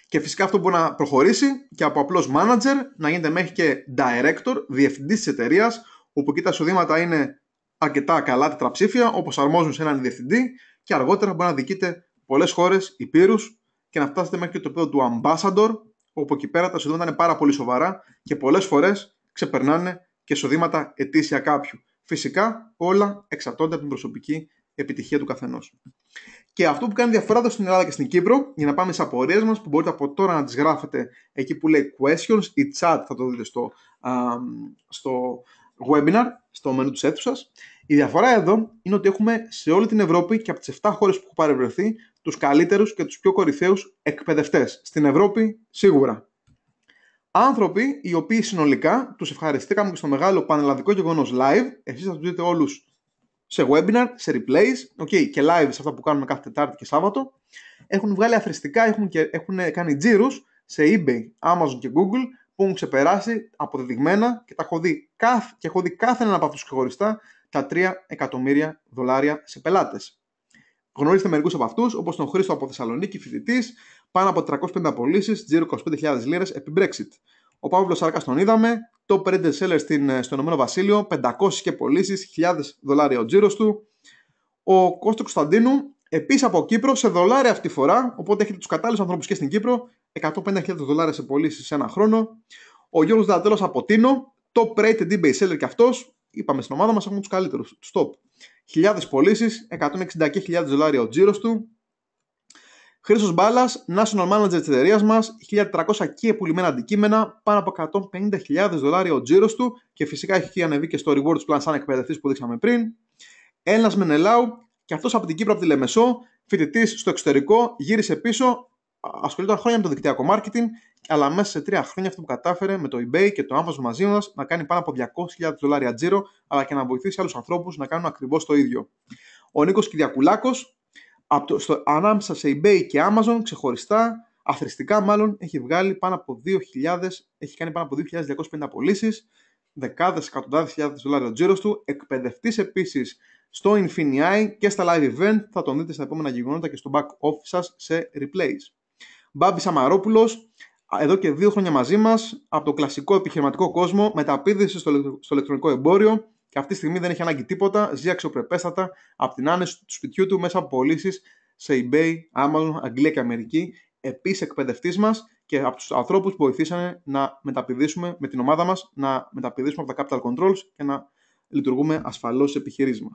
Και φυσικά αυτό μπορεί να προχωρήσει και από απλός manager να γίνεται μέχρι και director, διευθυντής της εταιρείας, όπου εκεί τα εισοδήματα είναι αρκετά καλά τετραψήφια, όπως αρμόζουν σε έναν διευθυντή και αργότερα μπορεί να δικείτε πολλές χώρες, υπήρους και να φτάσετε μέχρι και το επίπεδο του ambassador, όπου εκεί πέρα τα εισοδήματα είναι πάρα πολύ σοβαρά και πολλές φορές ξεπερνάνε και εισοδήματα ετήσια κάποιου. Φυσικά όλα εξαρτώνται από την προσωπική επιτυχία του καθενός. Και αυτό που κάνει διαφορά εδώ στην Ελλάδα και στην Κύπρο, για να πάμε στις απορίες μας, που μπορείτε από τώρα να τις γράφετε εκεί που λέει questions ή chat, θα το δείτε στο, στο webinar, στο μενού της αίθουσας. Η διαφορά εδώ είναι ότι έχουμε σε όλη την Ευρώπη και από τις 7 χώρες που έχουν παρευρεθεί τους καλύτερους και τους πιο κορυφαίους εκπαιδευτές. Στην Ευρώπη σίγουρα. Άνθρωποι οι οποίοι συνολικά τους ευχαριστήκαμε και στο μεγάλο πανελλαδικό γεγονός live. Εσείς θα τους δείτε όλους σε webinar, σε replays okay, και live σε αυτά που κάνουμε κάθε Τετάρτη και Σάββατο. Έχουν βγάλει αθρηστικά, έχουν, και, έχουν κάνει τζίρους σε eBay, Amazon και Google που έχουν ξεπεράσει αποδεδειγμένα και τα έχω δει κάθε, και έχω δει κάθε έναν από αυτούς ξεχωριστά τα 3 εκατομμύρια δολάρια σε πελάτες. Γνωρίζετε μερικούς από αυτούς, όπως τον Χρήστο από Θεσσαλονίκη, φοιτητής, πάνω από 350 πωλήσεις, τζίρο 25.000 λίρες επί Brexit. Ο Παύλος Σάρκας τον είδαμε, το Printed Seller στην, ε, στο Ηνωμένο Βασίλειο, 500 και πωλήσεις, 1.000 δολάρια ο τζίρος του. Ο Κώστο Κωνσταντίνου, επίσης από Κύπρο, σε δολάρια αυτή τη φορά, οπότε έχετε τους κατάλληλους ανθρώπους και στην Κύπρο 150.000 δολάρια σε πωλήσεις σε ένα χρόνο. Ο Γιώργος Δαντέλος από Τίνο, top rated eBay seller και αυτός. είπαμε στην ομάδα μας έχουμε τους καλύτερους. 1000 top. πωλήσει, 160.000 δολάρια ο τζίρος του. Χρήστος Μπάλας, national manager της εταιρείας μας, 1.400 και πουλημένα αντικείμενα, πάνω από 150.000 δολάρια ο τζίρος του και φυσικά έχει ανεβεί και στο rewards plan σαν εκπαιδευτής που δείξαμε πριν. Ένα Μενελάου, και αυτός από την Κύπρο, από τη Λεμεσό, φοιτητής στο εξωτερικό, γύρισε πίσω, ασχολείται χρόνια με το δικτυακό marketing, αλλά μέσα σε τρία χρόνια αυτό που κατάφερε με το eBay και το Amazon μαζί μας να κάνει πάνω από 200.000 δολάρια τζίρο, αλλά και να βοηθήσει άλλους ανθρώπους να κάνουν ακριβώς το ίδιο. Ο Νίκος Κυριακουλάκος, ανάμεσα σε eBay και Amazon ξεχωριστά, αθρηστικά μάλλον, έχει βγάλει πάνω από 2.000, έχει κάνει πάνω από 2.250 πωλήσει, δεκάδες, εκατοντάδες χιλιάδες δολάρια τζίρος του, εκπαιδευτής επίσης στο Infinii και στα live event. Θα τον δείτε στα επόμενα γεγονότα και στο back office σας σε replays. Μπάμπη Σαμαρόπουλος, εδώ και δύο χρόνια μαζί μας, από το κλασικό επιχειρηματικό κόσμο, μεταπίδευσε στο, ηλεκτρονικό εμπόριο και αυτή τη στιγμή δεν έχει ανάγκη τίποτα. Ζει αξιοπρεπέστατα από την άνεση του σπιτιού του μέσα από πωλήσεις σε eBay, Amazon, Αγγλία και Αμερική. Επίσης εκπαιδευτής μας και από τους ανθρώπους που βοηθήσανε να μεταπηδήσουμε με την ομάδα μας, να μεταπηδήσουμε από τα capital controls και να λειτουργούμε ασφαλώς στι επιχειρήσεις μας.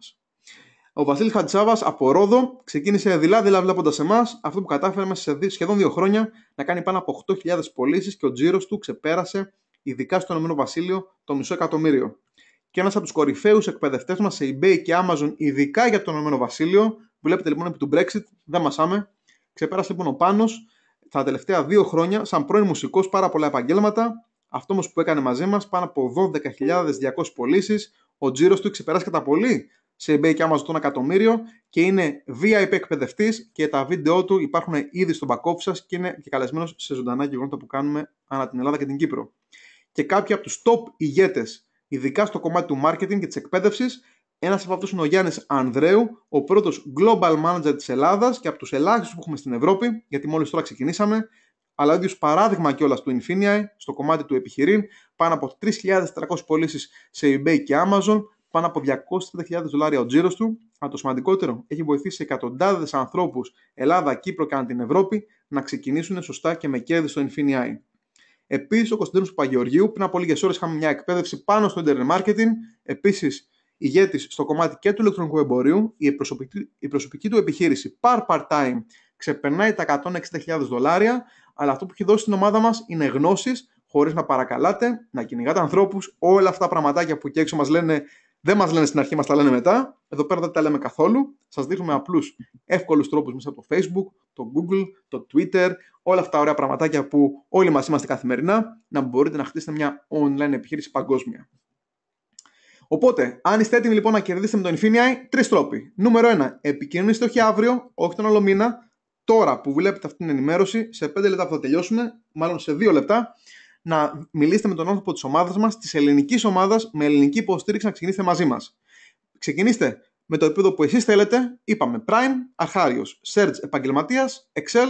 Ο Βασίλης Χατζάβα από Ρόδο ξεκίνησε δειλά-δειλά βλέποντας εμάς αυτό που κατάφερε μέσα σε σχεδόν δύο χρόνια να κάνει πάνω από 8.000 πωλήσεις και ο τζίρος του ξεπέρασε, ειδικά στο Ηνωμένο Βασίλειο, το μισό εκατομμύριο. Και ένας από τους κορυφαίους εκπαιδευτές μας σε eBay και Amazon, ειδικά για το Ηνωμένο Βασίλειο, βλέπετε λοιπόν επί του Brexit, δεν μασάμε. Ξεπέρασε λοιπόν ο Πάνος τα τελευταία δύο χρόνια σαν πρώην μουσικός πάρα πολλά επαγγέλματα. Αυτό όμως που έκανε μαζί μας πάνω από 12.200 πωλήσεις, ο τζίρος του ξεπεράσει κατά πολύ σε eBay και Amazon εκατομμύριο και είναι VIP εκπαιδευτής και τα βίντεο του υπάρχουν ήδη στον πακόφι σας και είναι και καλεσμένος σε ζωντανά γεγονότα που κάνουμε ανά την Ελλάδα και την Κύπρο. Και κάποιοι από τους top ηγέτες, ειδικά στο κομμάτι του marketing και της εκπαίδευσης, ένας από αυτούς είναι ο Γιάννης Ανδρέου, ο πρώτος global manager της Ελλάδας και από τους ελάχιστους που έχουμε στην Ευρώπη, γιατί μόλις τώρα ξεκινήσαμε, αλλά ο ίδιος παράδειγμα κιόλας του Infinia στο κομμάτι του επιχειρήν, πάνω από 3.400 πωλήσεις σε eBay και Amazon, πάνω από 230.000 δολάρια ο τζίρος του. Αλλά το σημαντικότερο, έχει βοηθήσει εκατοντάδες ανθρώπους Ελλάδα, Κύπρο και την Ευρώπη να ξεκινήσουν σωστά και με κέρδη στο Infinii. Επίσης, ο Κωνσταντίνος Παγεωργίου, πριν από λίγες ώρες, είχαμε μια εκπαίδευση πάνω στο Internet Marketing. Επίσης, ηγέτης στο κομμάτι και του ηλεκτρονικού εμπορίου, η προσωπική, του επιχείρηση Par Part-Time ξεπερνάει τα 160.000 δολάρια, αλλά αυτό που έχει δώσει στην ομάδα μας είναι γνώσεις, χωρίς να παρακαλάτε, να κυνηγάτε ανθρώπους, όλα αυτά τα πραγματάκια που και έξω μας λένε δεν μας λένε στην αρχή, μας τα λένε μετά. Εδώ πέρα δεν τα λέμε καθόλου. Σας δείχνουμε απλούς εύκολους τρόπους μέσα από το Facebook, το Google, το Twitter, όλα αυτά τα ωραία πραγματάκια που όλοι μας είμαστε καθημερινά, να μπορείτε να χτίσετε μια online επιχείρηση παγκόσμια. Οπότε, αν είστε έτοιμοι λοιπόν να κερδίσετε με το Infinia, τρεις τρόποι. Νούμερο 1. Επικοινωνήστε όχι αύριο, όχι τον άλλο μήνα. Τώρα που βλέπετε αυτή την ενημέρωση, σε 5 λεπτά που θα τελειώσουμε, μάλλον σε 2 λεπτά, να μιλήσετε με τον άνθρωπο της ομάδας μας, της ελληνικής ομάδας, με ελληνική υποστήριξη να ξεκινήσετε μαζί μας. Ξεκινήστε με το επίπεδο που εσείς θέλετε. Είπαμε Prime, Αρχάριο, Search Επαγγελματία, Excel,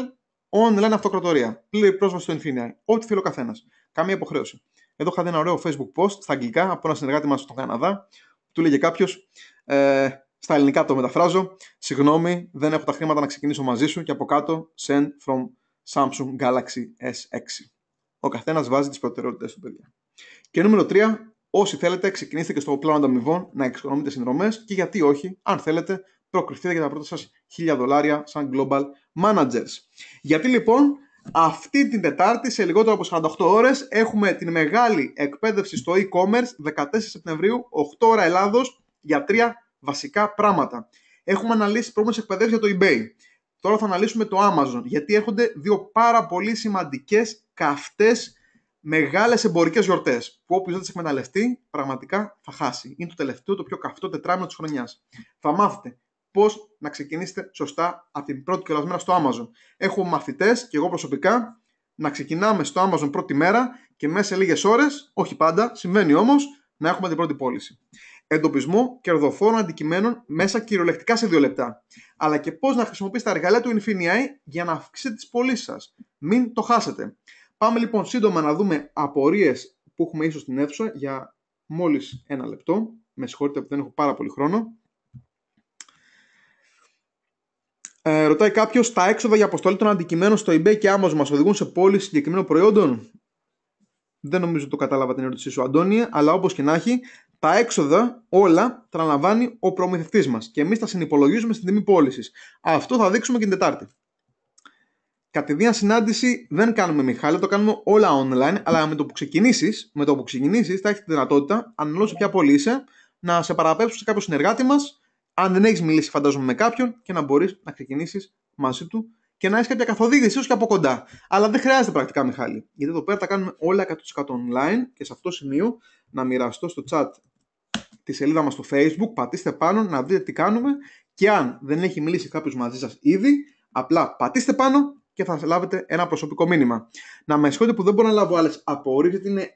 Online Αυτοκρατορία. Πλήρη πρόσβαση στο Infinia. Ό,τι θέλει ο καθένας. Καμία υποχρέωση. Εδώ είχατε ένα ωραίο Facebook post στα αγγλικά από ένα συνεργάτη μας στον Καναδά. Του λέγε κάποιος, ε, στα ελληνικά το μεταφράζω. Συγγνώμη, δεν έχω τα χρήματα να ξεκινήσω μαζί σου. Και από κάτω, send from Samsung Galaxy S6. Ο καθένας βάζει τις προτεραιότητες του, παιδιά. Και νούμερο 3, όσοι θέλετε, ξεκινήστε και στο πλάνο ανταμοιβών να εξοικονομείτε συνδρομές και γιατί όχι, αν θέλετε, προκριθείτε για τα πρώτα σας χίλια δολάρια σαν global managers. Γιατί λοιπόν αυτή την Τετάρτη, σε λιγότερο από 48 ώρες, έχουμε την μεγάλη εκπαίδευση στο e-commerce 14 Σεπτεμβρίου, 8 ώρα Ελλάδος, για τρία βασικά πράγματα. Έχουμε αναλύσει προηγούμενες εκπαιδεύσεις για το eBay. Τώρα θα αναλύσουμε το Amazon, γιατί έρχονται δύο πάρα πολύ σημαντικές καυτές μεγάλες εμπορικές γιορτές, που όποιος δεν τις εκμεταλλευτεί, πραγματικά θα χάσει. Είναι το τελευταίο, το πιο καυτό τετράμινο της χρονιάς. Θα μάθετε πώς να ξεκινήσετε σωστά από την πρώτη κιόλας στο Amazon. Έχω μαθητές και εγώ προσωπικά να ξεκινάμε στο Amazon πρώτη μέρα και μέσα σε λίγες ώρες, όχι πάντα, συμβαίνει όμως, να έχουμε την πρώτη πώληση εντοπισμό κερδοφόρων αντικειμένων μέσα κυριολεκτικά σε δύο λεπτά. Αλλά και πώς να χρησιμοποιήσετε τα εργαλεία του Infinii για να αυξήσετε τις πωλήσεις σας. Μην το χάσετε. Πάμε λοιπόν σύντομα να δούμε απορίες που έχουμε ίσως στην αίθουσα για μόλις ένα λεπτό. Με συγχωρείτε που δεν έχω πάρα πολύ χρόνο. Ε, ρωτάει κάποιος, τα έξοδα για αποστολή των αντικειμένων στο eBay και Amazon μας οδηγούν σε πώληση συγκεκριμένων προϊόντων. Δεν νομίζω το κατάλαβα την ερώτησή σου, Αντώνη, αλλά όπως και να έχει, τα έξοδα όλα τα αναλαμβάνει ο προμηθευτής μας και εμείς τα συνυπολογίζουμε στην τιμή πώλησης. Αυτό θα δείξουμε και την Τετάρτη. Κατηδίαν συνάντηση δεν κάνουμε Μιχάλη, το κάνουμε όλα online, αλλά με το που ξεκινήσεις, με το που ξεκινήσεις, θα έχεις τη δυνατότητα, αν σε ποια πόλη είσαι, να σε παραπέψουν σε κάποιο συνεργάτη μας, αν δεν έχεις μιλήσει, φαντάζομαι, με κάποιον και να μπορείς να ξεκινήσεις μαζί του και να έχει κάποια καθοδήγηση, ίσω και από κοντά. Αλλά δεν χρειάζεται πρακτικά, Μιχάλη. Γιατί εδώ πέρα τα κάνουμε όλα 100% online και σε αυτό σημείο να μοιραστώ στο chat τη σελίδα μας στο Facebook. Πατήστε πάνω να δείτε τι κάνουμε και αν δεν έχει μιλήσει κάποιος μαζί σας ήδη, απλά πατήστε πάνω και θα λάβετε ένα προσωπικό μήνυμα. Να με συγχωρείτε που δεν μπορώ να λάβω άλλες απορίες, γιατί είναι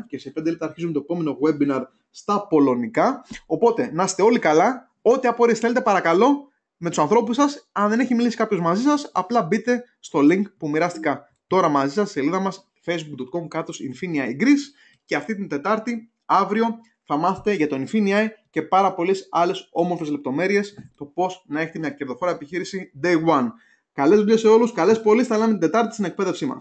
9 και σε 5 λεπτά αρχίζουμε το επόμενο webinar στα πολωνικά. Οπότε να είστε όλοι καλά. Ό,τι απορίες θέλετε, παρακαλώ, με τους ανθρώπους σας. Αν δεν έχει μιλήσει κάποιος μαζί σας, απλά μπείτε στο link που μοιράστηκα τώρα μαζί σας, σελίδα μας facebook.com κάτω Infinia Greece και αυτή την Τετάρτη, αύριο, θα μάθετε για το Infinia και πάρα πολλές άλλες όμορφες λεπτομέρειες το πώς να έχετε μια κερδοφόρα επιχείρηση day one. Καλές δουλειές σε όλους, καλές πολλέ. Θα λέμε την Τετάρτη στην εκπαίδευσή μας.